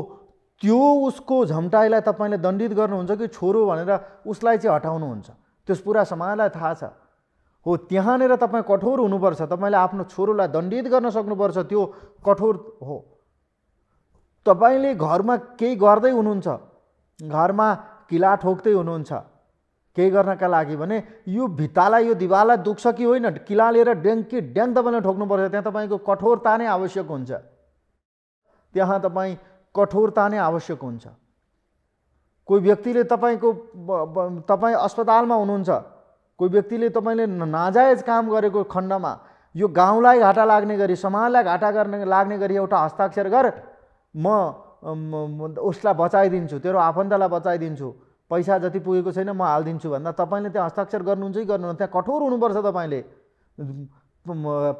S1: त्यो उसको झम्टाइलाई तपाईँले दण्डित गर्नुहुन्छ कि छोरो भनेर उसलाई चाहिँ हटाउनुहुन्छ त्यस पुरा समाजलाई थाहा छ हो त्यहाँनिर तपाईँ कठोर हुनुपर्छ तपाईँले आफ्नो छोरोलाई दण्डित गर्न सक्नुपर्छ त्यो कठोर हो तपाईँले घरमा केही गर्दै हुनुहुन्छ घरमा किला ठोक्दै हुनुहुन्छ केही गर्नका लागि भने यो भित्तालाई यो दिवाललाई दुख्छ कि होइन किला लिएर ड्याङ्की ड्याङ तपाईँले ठोक्नुपर्छ त्यहाँ तपाईँको कठोरता नै आवश्यक हुन्छ त्यहाँ तपाईँ कठोरता नै आवश्यक हुन्छ कोही व्यक्तिले तपाईँको तपाईँ अस्पतालमा हुनुहुन्छ कोही व्यक्तिले तपाईँले नाजायज काम गरेको खण्डमा यो गाउँलाई घाटा लाग्ने गरी समाजलाई घाटा गर्ने लाग्ने गरी एउटा हस्ताक्षर गर म उसलाई बचाइदिन्छु तेरो आफन्तलाई बचाइदिन्छु पैसा जति पुगेको छैन म हालिदिन्छु भन्दा तपाईँले त्यहाँ हस्ताक्षर गर्नुहुन्छ कि गर्नुहुन्न त्यहाँ कठोर हुनुपर्छ तपाईँले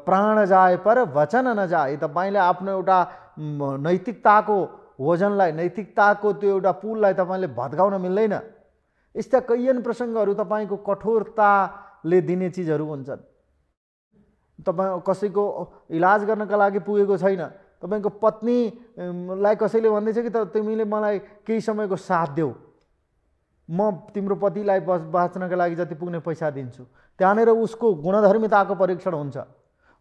S1: प्राण जाए पर वचन नजाए तपाईँले आफ्नो एउटा नैतिकताको वजनलाई नैतिकताको त्यो एउटा पुललाई तपाईँले भत्काउन मिल्दैन यस्ता कैयन प्रसङ्गहरू तपाईँको कठोरताले दिने चिजहरू हुन्छन् तपाईँ कसैको इलाज गर्नका लागि पुगेको छैन तपाईँको पत्नीलाई कसैले भन्दैछ कि त तिमीले मलाई केही समयको साथ देऊ म तिम्रो पतिलाई बस बाँच्नका लागि जति पुग्ने पैसा दिन्छु त्यहाँनिर उसको गुणधर्मिताको परीक्षण हुन्छ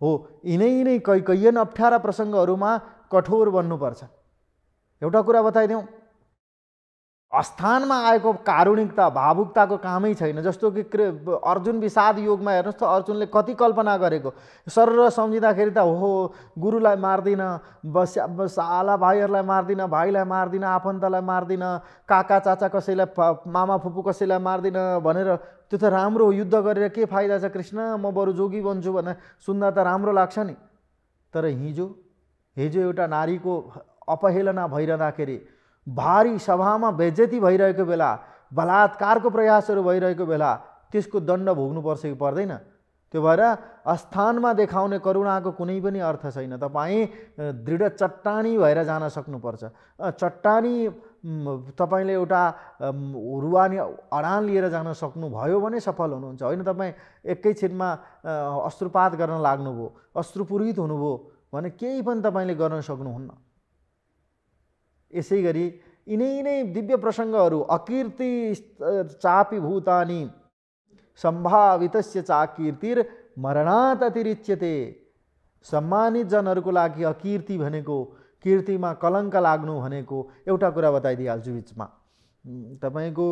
S1: हो यिनै यिनै कै कैयन अप्ठ्यारा प्रसङ्गहरूमा कठोर बन्नुपर्छ एउटा कुरा बताइदिउँ अस्थानमा आएको कारुणिकता भावुकताको कामै छैन जस्तो कि अर्जुन विषाद योगमा हेर्नुहोस् त अर्जुनले कति कल्पना गरेको सरर सम्झिँदाखेरि त हो गुरुलाई मार्दिनँ मार्दिन साला भाइहरूलाई मार्दिनँ भाइलाई मार्दिनँ आफन्तलाई मार्दिनँ काका चाचा कसैलाई मामा फुपू कसैलाई मार्दिनँ भनेर त्यो त राम्रो युद्ध गरेर के फाइदा छ कृष्ण म बरु जोगी बन्छु भनेर सुन्दा त राम्रो लाग्छ नि तर हिजो हिजो एउटा नारीको अपहेलना भइरहँदाखेरि भारी सभामा बेजेती भइरहेको बेला बलात्कारको प्रयासहरू भइरहेको बेला त्यसको दण्ड भोग्नुपर्छ कि पर्दैन त्यो भएर अस्थानमा देखाउने करुणाको कुनै पनि अर्थ छैन तपाईँ दृढ चट्टानी भएर जान सक्नुपर्छ चट्टानी तपाईँले एउटा रुवानी अडान लिएर जान सक्नुभयो भने सफल हुनुहुन्छ होइन तपाईँ एकैछिनमा अश्रुपात गर्न लाग्नुभयो अश्रुपूरित हुनुभयो भने केही पनि तपाईँले गर्न सक्नुहुन्न यसै गरी यिनै नै दिव्य प्रसङ्गहरू अकिर्ति चापी भूतानी सम्भावितस्य चाकीर्तिर मरणात् अतिरिच्यते सम्मानित जनहरूको लागि अकिर्ति भनेको किर्तिमा कलङ्क लाग्नु भनेको एउटा कुरा बताइदिइहाल्छु बिचमा तपाईँको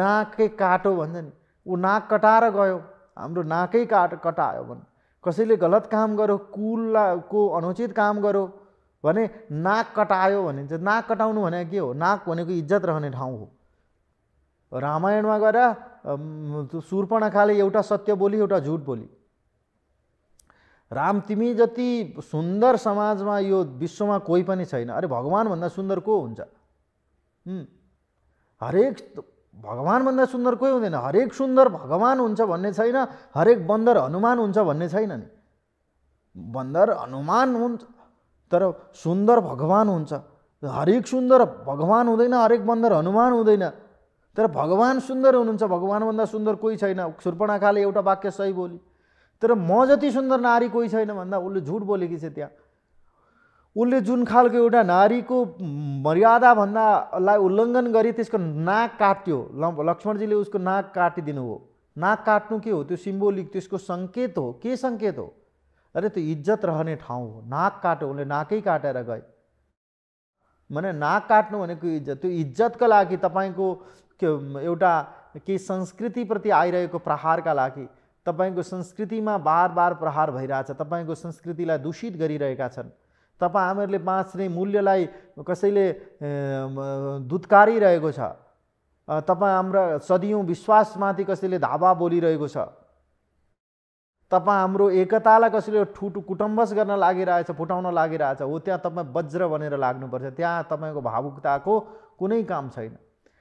S1: नाकै काटो भन्छ नि ऊ नाक कटाएर गयो हाम्रो नाकै काट कटायो भने कसैले गलत काम गर्यो को अनुचित काम गर्यो भने नाक कटायो भने चाहिँ नाक कटाउनु भने के हो नाक भनेको इज्जत रहने ठाउँ हो रामायणमा गएर सुर्पणाखाले एउटा सत्य बोली एउटा झुट बोली राम तिमी जति सुन्दर समाजमा यो विश्वमा कोही पनि छैन अरे भगवान्भन्दा सुन्दर को हुन्छ हरेक भगवान्भन्दा सुन्दर कोही हुँदैन हरेक सुन्दर भगवान् हुन्छ भन्ने छैन हरेक बन्दर हनुमान हुन्छ भन्ने छैन नि बन्दर हनुमान हुन्छ तर सुन्दर भगवान् हुन्छ हरेक सुन्दर भगवान् हुँदैन हरेक बन्दर हनुमान हुँदैन तर भगवान् सुन्दर हुनुहुन्छ भगवान्भन्दा सुन्दर कोही छैन सुर्पणाखाले एउटा वाक्य सही बोली तर म जति सुन्दर नारी कोही छैन भन्दा उसले झुट बोलेकी छ त्यहाँ उसले जुन खालको एउटा नारीको मर्यादाभन्दालाई उल्लङ्घन गरी त्यसको नाक काट्यो ल लक्ष्मणजीले उसको नाक काटिदिनु हो नाक काट्नु के हो त्यो सिम्बोलिक त्यसको सङ्केत हो के सङ्केत हो अरे त्यो इज्जत रहने ठाउँ हो नाक काट्यो उसले नाकै काटेर गए भने नाक काट्नु भनेको इज्जत त्यो इज्जतका लागि तपाईँको एउटा केही संस्कृतिप्रति आइरहेको प्रहारका लागि तपाईँको संस्कृतिमा बार बार प्रहार भइरहेछ तपाईँको संस्कृतिलाई दूषित गरिरहेका छन् तपाईँ हामीहरूले बाँच्ने मूल्यलाई कसैले दुत्कारिरहेको छ तपाईँ हाम्रा सदियौँ विश्वासमाथि कसैले धाबा बोलिरहेको छ तपाईँ हाम्रो एकतालाई कसैले ठुटु कुटम्बस गर्न लागिरहेछ फुटाउन लागिरहेछ हो त्यहाँ तपाईँ वज्र भनेर लाग्नुपर्छ त्यहाँ तपाईँको भावुकताको कुनै काम छैन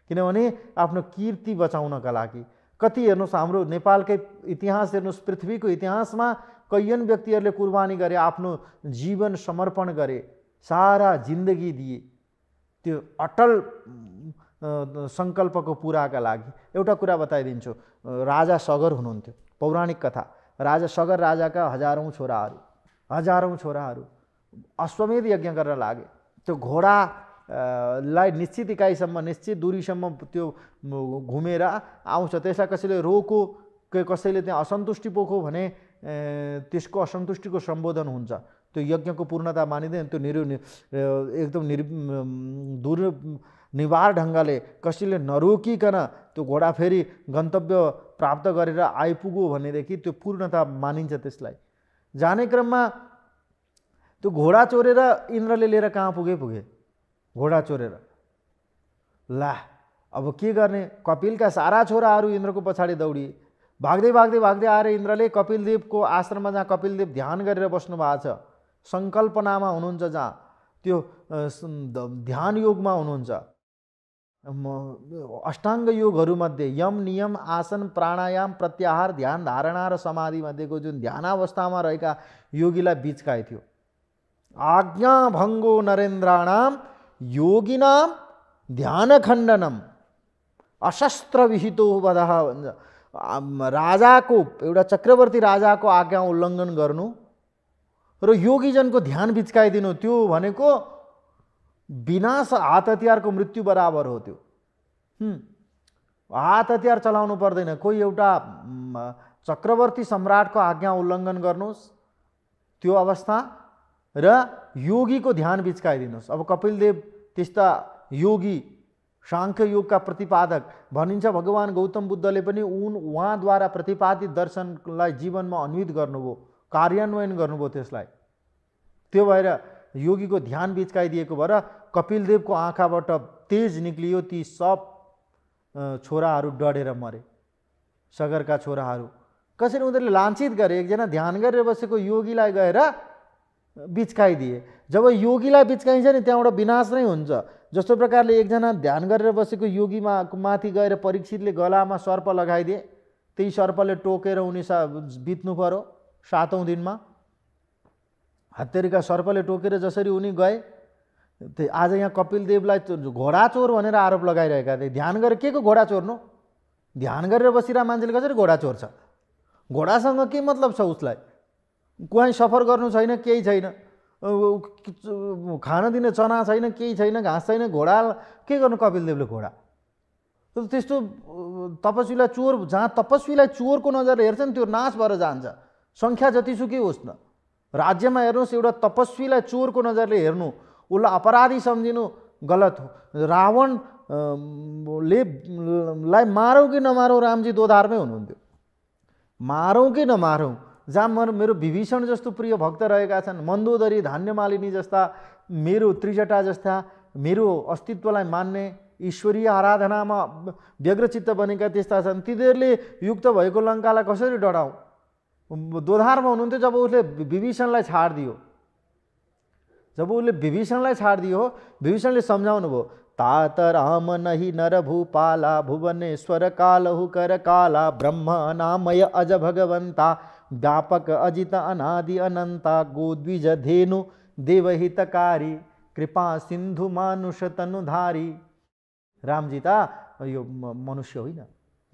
S1: किनभने आफ्नो कीर्ति बचाउनका लागि कति हेर्नुहोस् हाम्रो नेपालकै इतिहास हेर्नुहोस् पृथ्वीको इतिहासमा कैयन व्यक्तिहरूले कुर्बानी गरे आफ्नो जीवन समर्पण गरे सारा जिन्दगी दिए त्यो अटल सङ्कल्पको पुराका लागि एउटा कुरा बताइदिन्छु राजा सगर हुनुहुन्थ्यो पौराणिक कथा राजा सगर राजाका हजारौँ छोराहरू हजारौँ छोराहरू अश्वमेध यज्ञ गरेर लागे त्यो घोडा लाई निश्चित इकाइसम्म निश्चित दुरीसम्म त्यो घुमेर आउँछ त्यसलाई कसैले रोको कसैले त्यहाँ असन्तुष्टि पोखो भने त्यसको असन्तुष्टिको सम्बोधन हुन्छ त्यो यज्ञको पूर्णता मानिँदैन त्यो निर् एकदम निर दुर निवार ढङ्गले कसैले नरोकिकन त्यो घोडा फेरि गन्तव्य प्राप्त गरेर आइपुग्यो भनेदेखि त्यो पूर्णता मानिन्छ त्यसलाई जाने क्रममा त्यो घोडा चोरेर इन्द्रले लिएर कहाँ पुगे पुगे घोडा चोरेर ला अब के गर्ने कपिलका सारा छोराहरू इन्द्रको पछाडि दौडिए भाग्दै भाग्दै भाग्दै आएर इन्द्रले कपिलदेवको आश्रममा जहाँ कपिलदेव ध्यान गरेर बस्नु भएको छ सङ्कल्पनामा हुनुहुन्छ जहाँ त्यो ध्यान योगमा हुनुहुन्छ अष्टाङ्ग योगहरूमध्ये यम नियम आसन प्राणायाम प्रत्याहार ध्यान धारणा र समाधिमध्येको जुन ध्यानावस्थामा रहेका योगीलाई बिचकाए थियो आज्ञा भङ्गो नरेन्द्राणाम योगिनाम ध्यान खण्डनम विहितो वध भन्छ राजाको एउटा चक्रवर्ती राजाको आज्ञा उल्लङ्घन गर्नु र योगीजनको ध्यान बिचकाइदिनु त्यो भनेको विनाश हात हतियारको मृत्यु बराबर हो त्यो हात हतियार चलाउनु पर्दैन कोही एउटा चक्रवर्ती सम्राटको आज्ञा उल्लङ्घन गर्नुहोस् त्यो अवस्था र योगीको ध्यान बिचकाइदिनुहोस् अब कपिलदेव त्यस्ता योगी साङ्ख्य योगका प्रतिपादक भनिन्छ भगवान् गौतम बुद्धले पनि उन उहाँद्वारा प्रतिपादित दर्शनलाई जीवनमा अन्वित गर्नुभयो कार्यान्वयन गर्नुभयो त्यसलाई त्यो भएर योगीको ध्यान बिचकाइदिएको भएर कपिलदेवको आँखाबाट तेज निक्लियो ती सब छोराहरू डढेर मरे सगरका छोराहरू कसरी उनीहरूले लाञ्छित गरे एकजना ध्यान गरेर बसेको योगीलाई गएर बिचकाइदिए जब योगीलाई बिचकाइन्छ नि त्यहाँबाट विनाश नै हुन्छ जस्तो प्रकारले एकजना ध्यान गरेर बसेको योगीमा माथि गएर परीक्षितले गलामा सर्प लगाइदिए त्यही सर्पले टोकेर उनी सा बित्नु पऱ्यो सातौँ दिनमा हत्तेरीका सर्पले टोकेर जसरी उनी गए त्यो आज यहाँ कपिलदेवलाई घोडा चोर भनेर आरोप लगाइरहेका थिए ध्यान गरेर के को घोडा चोर्नु ध्यान गरेर बसिरहेको मान्छेले कसरी घोडा चोर्छ घोडासँग के मतलब छ उसलाई कुहाँ सफर गर्नु छैन केही छैन खान दिने चना छैन केही छैन घाँस छैन घोडा के गर्नु कपिलदेवले घोडा त्यस्तो तपस्वीलाई चोर जहाँ तपस्वीलाई चोरको नजरले हेर्छ नि त्यो नाश भएर जान्छ सङ्ख्या जतिसुकै होस् न राज्यमा हेर्नुहोस् एउटा तपस्वीलाई चोरको नजरले हेर्नु उसलाई अपराधी सम्झिनु गलत हो रावण ले लाई मारौँ कि नमारौँ रामजी दोधारमै हुनुहुन्थ्यो मारौँ कि नमारौँ जहाँ म मेरो विभीषण जस्तो प्रिय भक्त रहेका छन् मन्दोदरी धान्यमालिनी जस्ता मेरो त्रिजटा जस्ता मेरो अस्तित्वलाई मान्ने ईश्वरीय आराधनामा व्यग्रचित्त बनेका त्यस्ता छन् तिनीहरूले युक्त भएको लङ्कालाई कसरी डढाउँ दोधारमा हुनुहुन्थ्यो जब उसले विभीषणलाई छाडिदियो जब उसले विभीषणलाई छाडिदियो विभीषणले सम्झाउनु भयो तात राम नही नर भूपाला भुवनेश्वर कालहु कर काला ब्रह्म नामय अज भगवन्ता व्यापक अजित अनादि अनन्ता गोद्विज धेनु देवहितकारी कृपा सिन्धु मानुष तनुधारी रामजी त यो मनुष्य होइन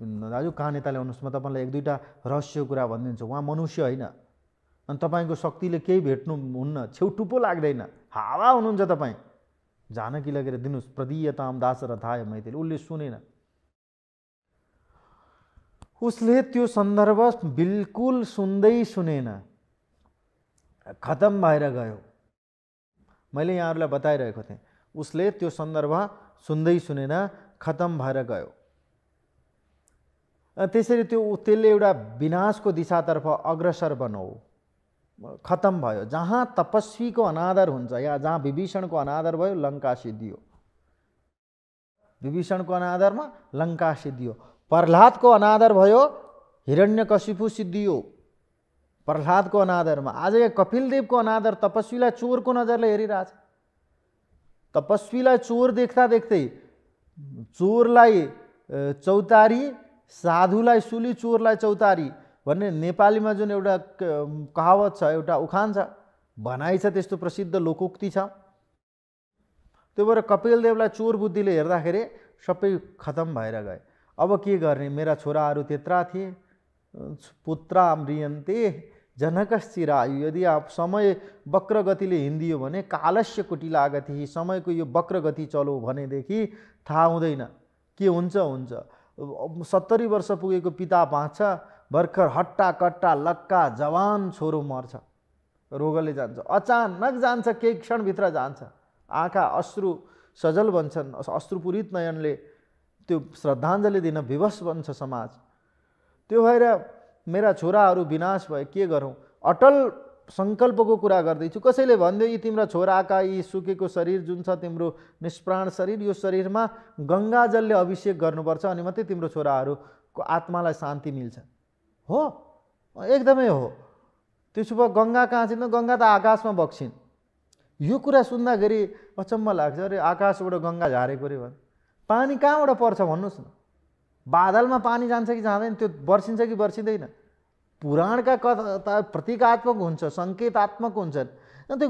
S1: दाजु कहाँ नेता ल्याउनुहोस् म तपाईँलाई एक दुईवटा रहस्य कुरा भनिदिन्छु उहाँ मनुष्य होइन अनि तपाईँको शक्तिले केही भेट्नु हुन्न पो लाग्दैन हावा हुनुहुन्छ तपाईँ जानकी लगेर दिनुहोस् प्रदीयताम दास र थाय मैथिली उसले सुनेन उसले त्यो सन्दर्भ बिल्कुल सुन्दै सुनेन खतम भएर गयो मैले यहाँहरूलाई बताइरहेको थिएँ उसले त्यो सन्दर्भ सुन्दै सुनेन खतम भएर गयो त्यसरी त्यो त्यसले एउटा विनाशको दिशातर्फ अग्रसर बनाऊ खतम भयो जहाँ तपस्वीको अनादर हुन्छ या जहाँ विभीषणको अनादर भयो लङ्का सिद्धियो विभीषणको अनादरमा लङ्का सिद्धियो प्रह्लादको अनादर भयो हिरण्यकशिपु सिद्धियो प्रह्लादको अनादरमा आज यहाँ कपिलदेवको अनादर तपस्वीलाई चोरको नजरले हेरिरहेछ तपस्वीलाई चोर देख्दा देख्दै चोरलाई चौतारी साधुलाई सुली चोरलाई चौतारी भन्ने नेपालीमा जुन एउटा कहावत छ एउटा उखान छ भनाइ छ त्यस्तो प्रसिद्ध लोकोक्ति छ त्यो भएर कपिलदेवलाई चोर बुद्धिले हेर्दाखेरि सबै खतम भएर गए अब के गर्ने मेरा छोराहरू त्यत्रा थिए पुत्रा मृयन्ते जनकश्चिरायु यदि आप समय वक्र गतिले हिँडियो भने कालस्य कुटिला गति समयको यो वक्र गति चलो भनेदेखि थाहा हुँदैन के हुन्छ हुन्छ सत्तरी वर्ष पुगेको पिता बाँच्छ भर्खर हट्टा कट्टा लक्का जवान छोरो मर्छ रोगले जान्छ अचानक जान्छ केही क्षणभित्र जान्छ आँखा अश्रु सजल बन्छन् अश्रुपूरित नयनले त्यो श्रद्धाञ्जली दिन विवश बन्छ समाज त्यो भएर मेरा छोराहरू विनाश भए के गरौँ अटल सङ्कल्पको कुरा गर्दैछु कसैले भन्दियो यी तिम्रो छोराका यी सुकेको शरीर जुन छ तिम्रो निष्प्राण शरीर यो शरीरमा गङ्गाजलले अभिषेक गर्नुपर्छ अनि मात्रै तिम्रो छोराहरूको आत्मालाई शान्ति मिल्छ हो एकदमै हो त्यसो भए गङ्गा कहाँ छिन् गङ्गा त आकाशमा बक्सिन् यो कुरा सुन्दाखेरि अचम्म लाग्छ अरे आकाशबाट गङ्गा झारेको अरे भन् पानी कहाँबाट पर्छ भन्नुहोस् न बादलमा पानी जान्छ कि जाँदैन त्यो बर्सिन्छ कि बर्सिँदैन पुराणका कथा प्रतीकात्मक हुन्छ सङ्केतात्मक हुन्छन् त्यो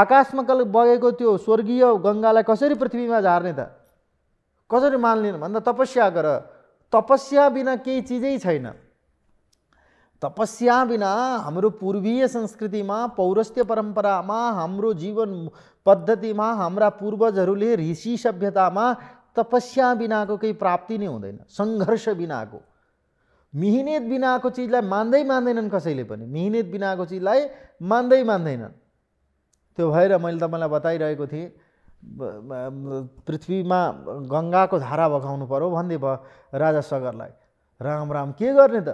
S1: आकाशमा कल बगेको त्यो स्वर्गीय गङ्गालाई कसरी पृथ्वीमा झार्ने त कसरी मान्ने भन्दा तपस्या गर तपस्या बिना केही चिजै छैन तपस्या बिना हाम्रो पूर्वीय संस्कृतिमा पौरस्त्य परम्परामा हाम्रो जीवन पद्धतिमा हाम्रा पूर्वजहरूले ऋषि सभ्यतामा तपस्या बिनाको केही प्राप्ति नै हुँदैन सङ्घर्ष बिनाको मिहिनेत बिनाको चिजलाई मान्दै मान्दैनन् कसैले पनि मिहिनेत बिनाको चिजलाई मान्दै मान्दैनन् त्यो भएर मैले तपाईँलाई बताइरहेको थिएँ पृथ्वीमा गङ्गाको धारा बगाउनु पऱ्यो भन्दै भयो राजा सगरलाई राम राम के गर्ने त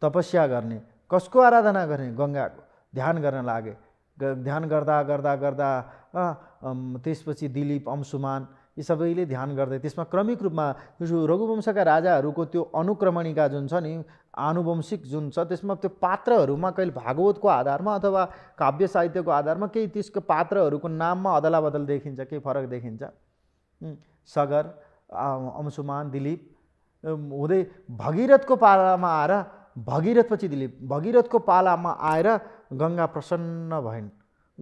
S1: तपस्या गर्ने कसको आराधना गर्ने गङ्गाको ध्यान गर्न लागे ध्यान गर्दा गर्दा गर्दा त्यसपछि दिलीप अंशुमान यी सबैले ध्यान गर्दै त्यसमा क्रमिक रूपमा रघुवंशका राजाहरूको त्यो अनुक्रमणिका जुन छ नि आनुवंशिक जुन छ त्यसमा त्यो पात्रहरूमा कहिले भागवतको आधारमा अथवा काव्य साहित्यको आधारमा केही त्यसको पात्रहरूको नाममा अदला बदल देखिन्छ केही फरक देखिन्छ सगर अंशुमान दिलीप हुँदै भगीरथको पालामा आएर भगीरथपछि दिलीप भगीरथको पालामा आएर गङ्गा प्रसन्न भइन्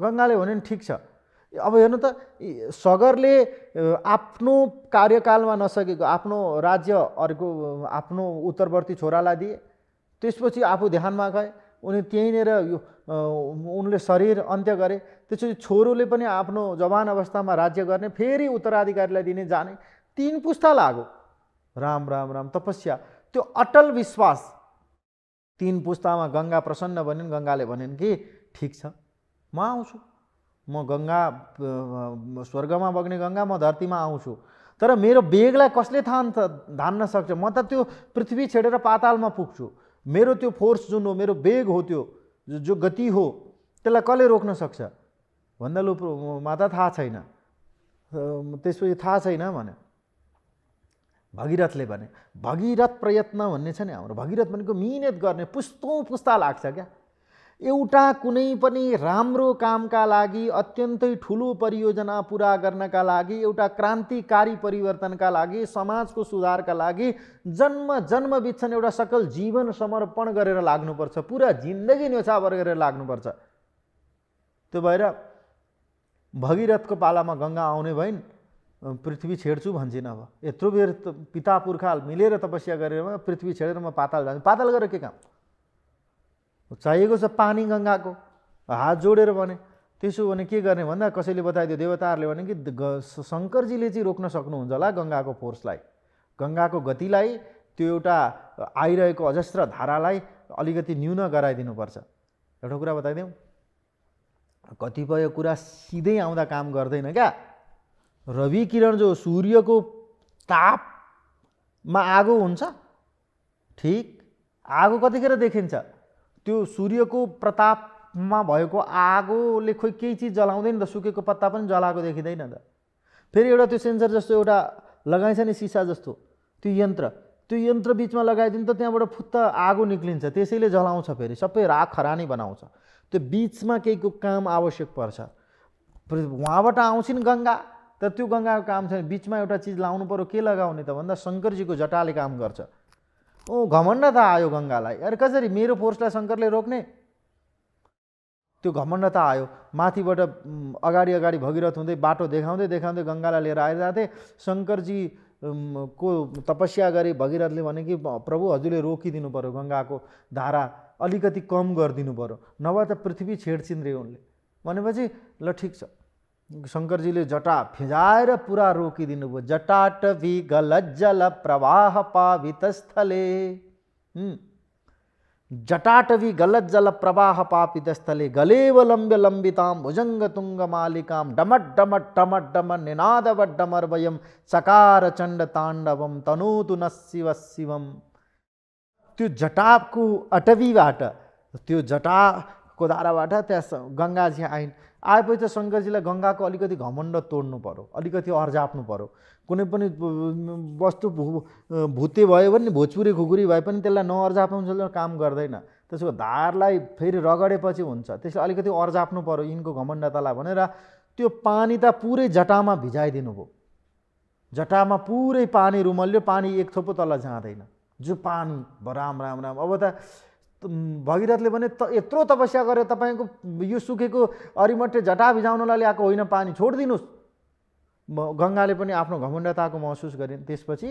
S1: गङ्गाले भने ठिक छ अब हेर्नु त सगरले आफ्नो कार्यकालमा नसकेको आफ्नो राज्य अर्को आफ्नो उत्तरवर्ती छोरालाई दिए त्यसपछि आफू ध्यानमा गए उनी त्यहीँनिर उनले शरीर अन्त्य गरे त्यसपछि छोरोले पनि आफ्नो जवान अवस्थामा राज्य गर्ने फेरि उत्तराधिकारीलाई दिने जाने तिन पुस्ता लाग्यो राम राम राम तपस्या त्यो अटल विश्वास तिन पुस्तामा गङ्गा प्रसन्न भनिन् गङ्गाले भनिन् कि ठिक छ म आउँछु म गङ्गा स्वर्गमा बग्ने गङ्गा म धरतीमा आउँछु तर मेरो बेगलाई कसले थान धान्न सक्छ म त त्यो पृथ्वी छेडेर पातालमा पुग्छु मेरो त्यो फोर्स जुन हो मेरो बेग हो त्यो जो गति हो त्यसलाई कसले रोक्न सक्छ भन्दा लुमा त थाहा छैन त्यसपछि थाहा छैन भने भगीरथले भने भगीरथ प्रयत्न भन्ने छ नि हाम्रो भगीरथ भनेको मिहिनेत गर्ने पुस्तौँ पुस्ता लाग्छ क्या एउटा कुनै पनि राम्रो कामका लागि अत्यन्तै ठुलो परियोजना पुरा गर्नका लागि एउटा क्रान्तिकारी परिवर्तनका लागि समाजको सुधारका लागि जन्म जन्म बित्छन् एउटा सकल जीवन समर्पण गरेर लाग्नुपर्छ पुरा जिन्दगी न्योछावर गरेर लाग्नुपर्छ त्यो भएर भगीरथको पालामा गङ्गा आउने भइन् पृथ्वी छेड्छु भन्छन् अब यत्रो बेर पिता पुर्खा मिलेर तपस्या गरेर पृथ्वी छेडेर म पाताल जान्छु पाताल गरेर के काम चाहिएको छ पानी गङ्गाको हात जोडेर भने त्यसो भने के गर्ने भन्दा कसैले बताइदियो देवताहरूले भने कि शङ्करजीले चाहिँ रोक्न सक्नुहुन्छ होला गङ्गाको फोर्सलाई गङ्गाको गतिलाई त्यो एउटा आइरहेको अजस्र धारालाई अलिकति न्यून गराइदिनुपर्छ एउटा कुरा बताइदिउँ कतिपय कुरा सिधै आउँदा काम गर्दैन क्या रवि किरण जो सूर्यको तापमा आगो हुन्छ ठिक आगो कतिखेर देखिन्छ त्यो सूर्यको प्रतापमा भएको आगोले खोइ केही चिज जलाउँदैन त सुकेको पत्ता पनि जलाएको देखिँदैन त फेरि एउटा त्यो सेन्सर जस्तो एउटा लगाइन्छ नि सिसा जस्तो त्यो यन्त्र त्यो यन्त्र बिचमा लगाइदिनु त त्यहाँबाट फुत्त आगो निक्लिन्छ त्यसैले जलाउँछ फेरि सबै राख खरानी बनाउँछ त्यो बिचमा केहीको काम आवश्यक पर्छ उहाँबाट आउँछ नि गङ्गा तर त्यो गङ्गाको काम छैन बिचमा एउटा चिज लाउनु पऱ्यो के लगाउने त भन्दा शङ्करजीको जटाले काम गर्छ ओ घमण्ड त आयो गङ्गालाई अरे कसरी मेरो फोर्सलाई शङ्करले रोक्ने त्यो घमण्ड त आयो माथिबाट अगाडि अगाडि भगिरथ हुँदै बाटो देखाउँदै देखाउँदै गङ्गालाई लिएर आइरहेको थिएँ शङ्करजी को तपस्या गरे भगिरथले भने कि प्रभु हजुरले रोकिदिनु पऱ्यो गङ्गाको धारा अलिकति कम गरिदिनु पऱ्यो नभए त पृथ्वी छेडछिन्द्रे उनले भनेपछि ल ठिक छ शङ्करजीले जटा फिजाएर पुरा रोकिदिनुभयो जटाटवी गलज्जल प्रवाह पावितस्थले జటాటవి గలజ్జల ప్రవాహ పాపితస్థలే గలేవలంబ్య లంబితాం భుజంగతుంగ మాలికాం టమట్ డమ నినాదవడ్డమర్వయం సకార చండ తాండవం తనూతు నశివ శివం त्यो जटाको अटवीबाट त्यो जटा कोदाराबाट त्यहाँ गङ्गाजी ఆయన आएपछि त शङ्करजीलाई गङ्गाको अलिकति घमण्ड तोड्नु पऱ्यो अलिकति अर्जाप्नु पऱ्यो कुनै पनि वस्तु भू भुते भयो भने भोजपुरी खुकुरी भए पनि त्यसलाई नअर्जाप्नु काम गर्दैन त्यसको धारलाई फेरि रगडेपछि हुन्छ त्यसले अलिकति अर्जाप्नु पऱ्यो यिनको घमण्डतालाई भनेर त्यो पानी त पुरै जटामा भिजाइदिनु भयो जटामा पुरै पानी रुमल्यो पानी एक थोपो तल जाँदैन जो पानी राम राम राम अब त भगीरथले भने त यत्रो तपस्या गरेर तपाईँको यो सुकेको अरिमट्टे झटा भिजाउनलाई ल्याएको होइन पानी छोडिदिनुहोस् गङ्गाले पनि आफ्नो घमण्डताको महसुस गरे त्यसपछि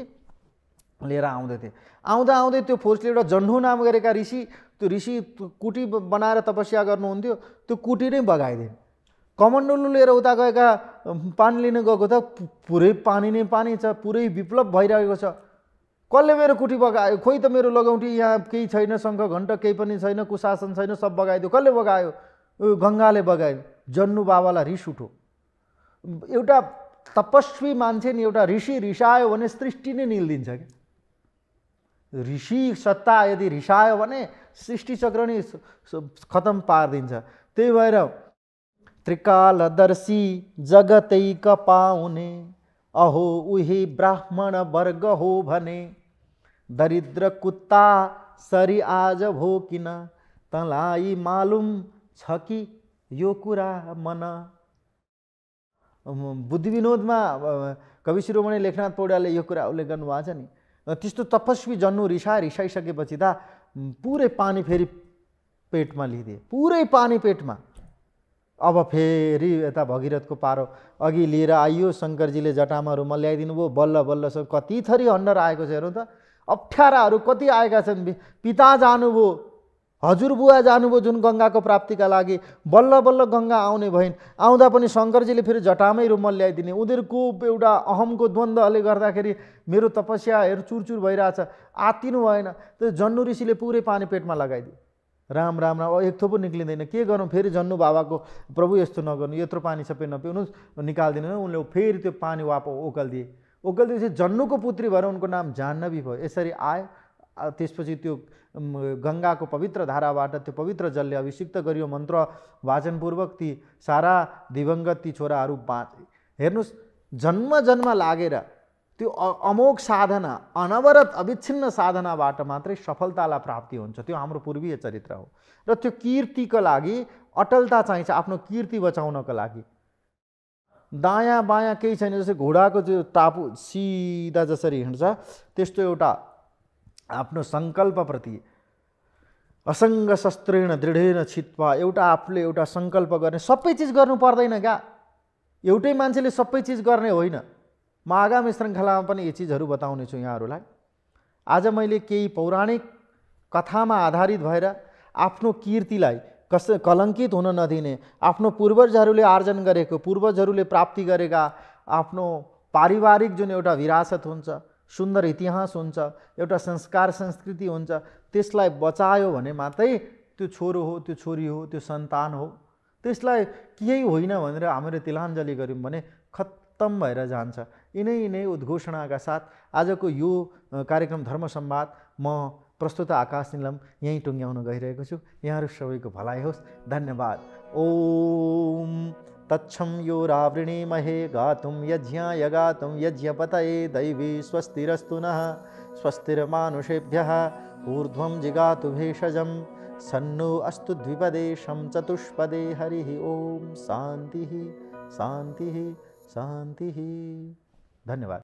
S1: लिएर आउँदै थिए आउँदा आउँदै त्यो फोर्सले एउटा जन्डु नाम गरेका ऋषि त्यो ऋषि कुटी बनाएर तपस्या गर्नुहुन्थ्यो त्यो कुटी नै बगाइदिए कमण्डलु लिएर उता गएका पानी लिन गएको त पुरै पानी नै पानी छ पुरै विप्लव भइरहेको छ कसले मेरो कुटी बगायो खोइ त मेरो लगौटी यहाँ केही छैन शङ्ख घन्ट केही पनि छैन कुशासन छैन सब बगाइदियो कसले बगायो गङ्गाले बगायो जन्नु बाबालाई रिस उठो एउटा तपस्वी मान्छे नि एउटा ऋषि रिसायो भने सृष्टि नै निलिदिन्छ क्या ऋषि सत्ता यदि रिसायो भने सृष्टिचक्र नै खतम पारिदिन्छ त्यही भएर त्रिकालदर्शी जगतै कपाउने अहो उही ब्राह्मण वर्ग हो भने दरिद्र कुत्ता सरी आज भो भोकिन तँलाई मालुम छ कि यो कुरा मन बुद्धि विनोदमा कवि शिरोमणि लेखनाथ पौड्यालले यो कुरा उल्लेख गर्नुभएको छ नि त्यस्तो तपस्वी जन्नु रिसा रिसाइसकेपछि त पुरै पानी फेरि पेटमा लिदिए पुरै पानी पेटमा अब फेरि यता भगीरथको पारो अघि लिएर आइयो शङ्करजीले जटामा रुमल ल्याइदिनु भयो बल्ल बल्ल सब कति थरी हन्डर आएको छ हेरौँ त अप्ठ्याराहरू कति आएका छन् पिता जानुभयो हजुरबुवा जानुभयो जुन गङ्गाको प्राप्तिका लागि बल्ल बल्ल गङ्गा आउने भइन् आउँदा पनि शङ्करजीले फेरि जटामै रुमल ल्याइदिने उनीहरूको एउटा अहमको द्वन्द्वले गर्दाखेरि मेरो तपस्या हेर चुरचुर भइरहेछ आतिनु भएन त्यो जन्नु ऋषिले पुरै पानी पेटमा लगाइदियो राम राम राम एक थोपो निक्लिँदैन के गरौँ फेरि जन्नु बाबाको प्रभु यस्तो नगर्नु यत्रो पानी सबै नपिउनुहोस् निकालिदिनु उनले फेरि त्यो पानी वाप ओकलिदिए ओ गल्तीपछि जन्नुको पुत्री भएर उनको नाम जाह्नवी भयो यसरी आए त्यसपछि त्यो गङ्गाको पवित्र धाराबाट त्यो पवित्र जलले अभिषिक्त गरियो मन्त्र वाचनपूर्वक ती सारा दिवङ्गत ती छोराहरू बाँचे हेर्नुहोस् जन्म जन्म लागेर त्यो अमोघ साधना अनवरत अविच्छिन्न साधनाबाट मात्रै सफलतालाई प्राप्ति हुन्छ त्यो हाम्रो पूर्वीय चरित्र हो र त्यो किर्तिको लागि अटलता चाहिन्छ आफ्नो कीर्ति बचाउनको लागि दायाँ बायाँ केही छैन जस्तै घोडाको त्यो टापु सिधा जसरी हिँड्छ त्यस्तो एउटा आफ्नो सङ्कल्पप्रति असङ्ग शस्त्रेण दृढेन छित्वा एउटा आफूले एउटा सङ्कल्प गर्ने सबै चिज गर्नु पर्दैन क्या एउटै मान्छेले सबै चिज गर्ने होइन म आगामी श्रृङ्खलामा पनि यी चिजहरू बताउने छु यहाँहरूलाई आज मैले केही पौराणिक कथामा आधारित भएर आफ्नो किर्तिलाई कस कलङ्कित हुन नदिने आफ्नो पूर्वजहरूले आर्जन गरेको पूर्वजहरूले प्राप्ति गरेका आफ्नो पारिवारिक जुन एउटा विरासत हुन्छ सुन्दर इतिहास हुन्छ एउटा संस्कार संस्कृति हुन्छ त्यसलाई बचायो भने मात्रै त्यो छोरो हो त्यो छोरी हो त्यो सन्तान हो त्यसलाई केही होइन भनेर हामीले तिलाञ्जली गऱ्यौँ भने खत्तम भएर जान्छ यिनै यिनै उद्घोषणाका साथ आजको यो कार्यक्रम धर्म सम्वाद म प्रस्तुत आकाश निलम यहीँ टुङ्ग्याउन गइरहेको यहाँ सब को भलाई होस् धन्यवाद ओम तच्छम यो रावृणीमहे गात यज्ञा गात यज्ञपत दैवी स्वस्तिरस्तु न स्वस्तिर्माषेभ्य ऊर्ध्वं जिगा भेषजं सन्नो अस्तु द्विपदे चतुष्पदे हरि ओम शांति शांति शांति धन्यवाद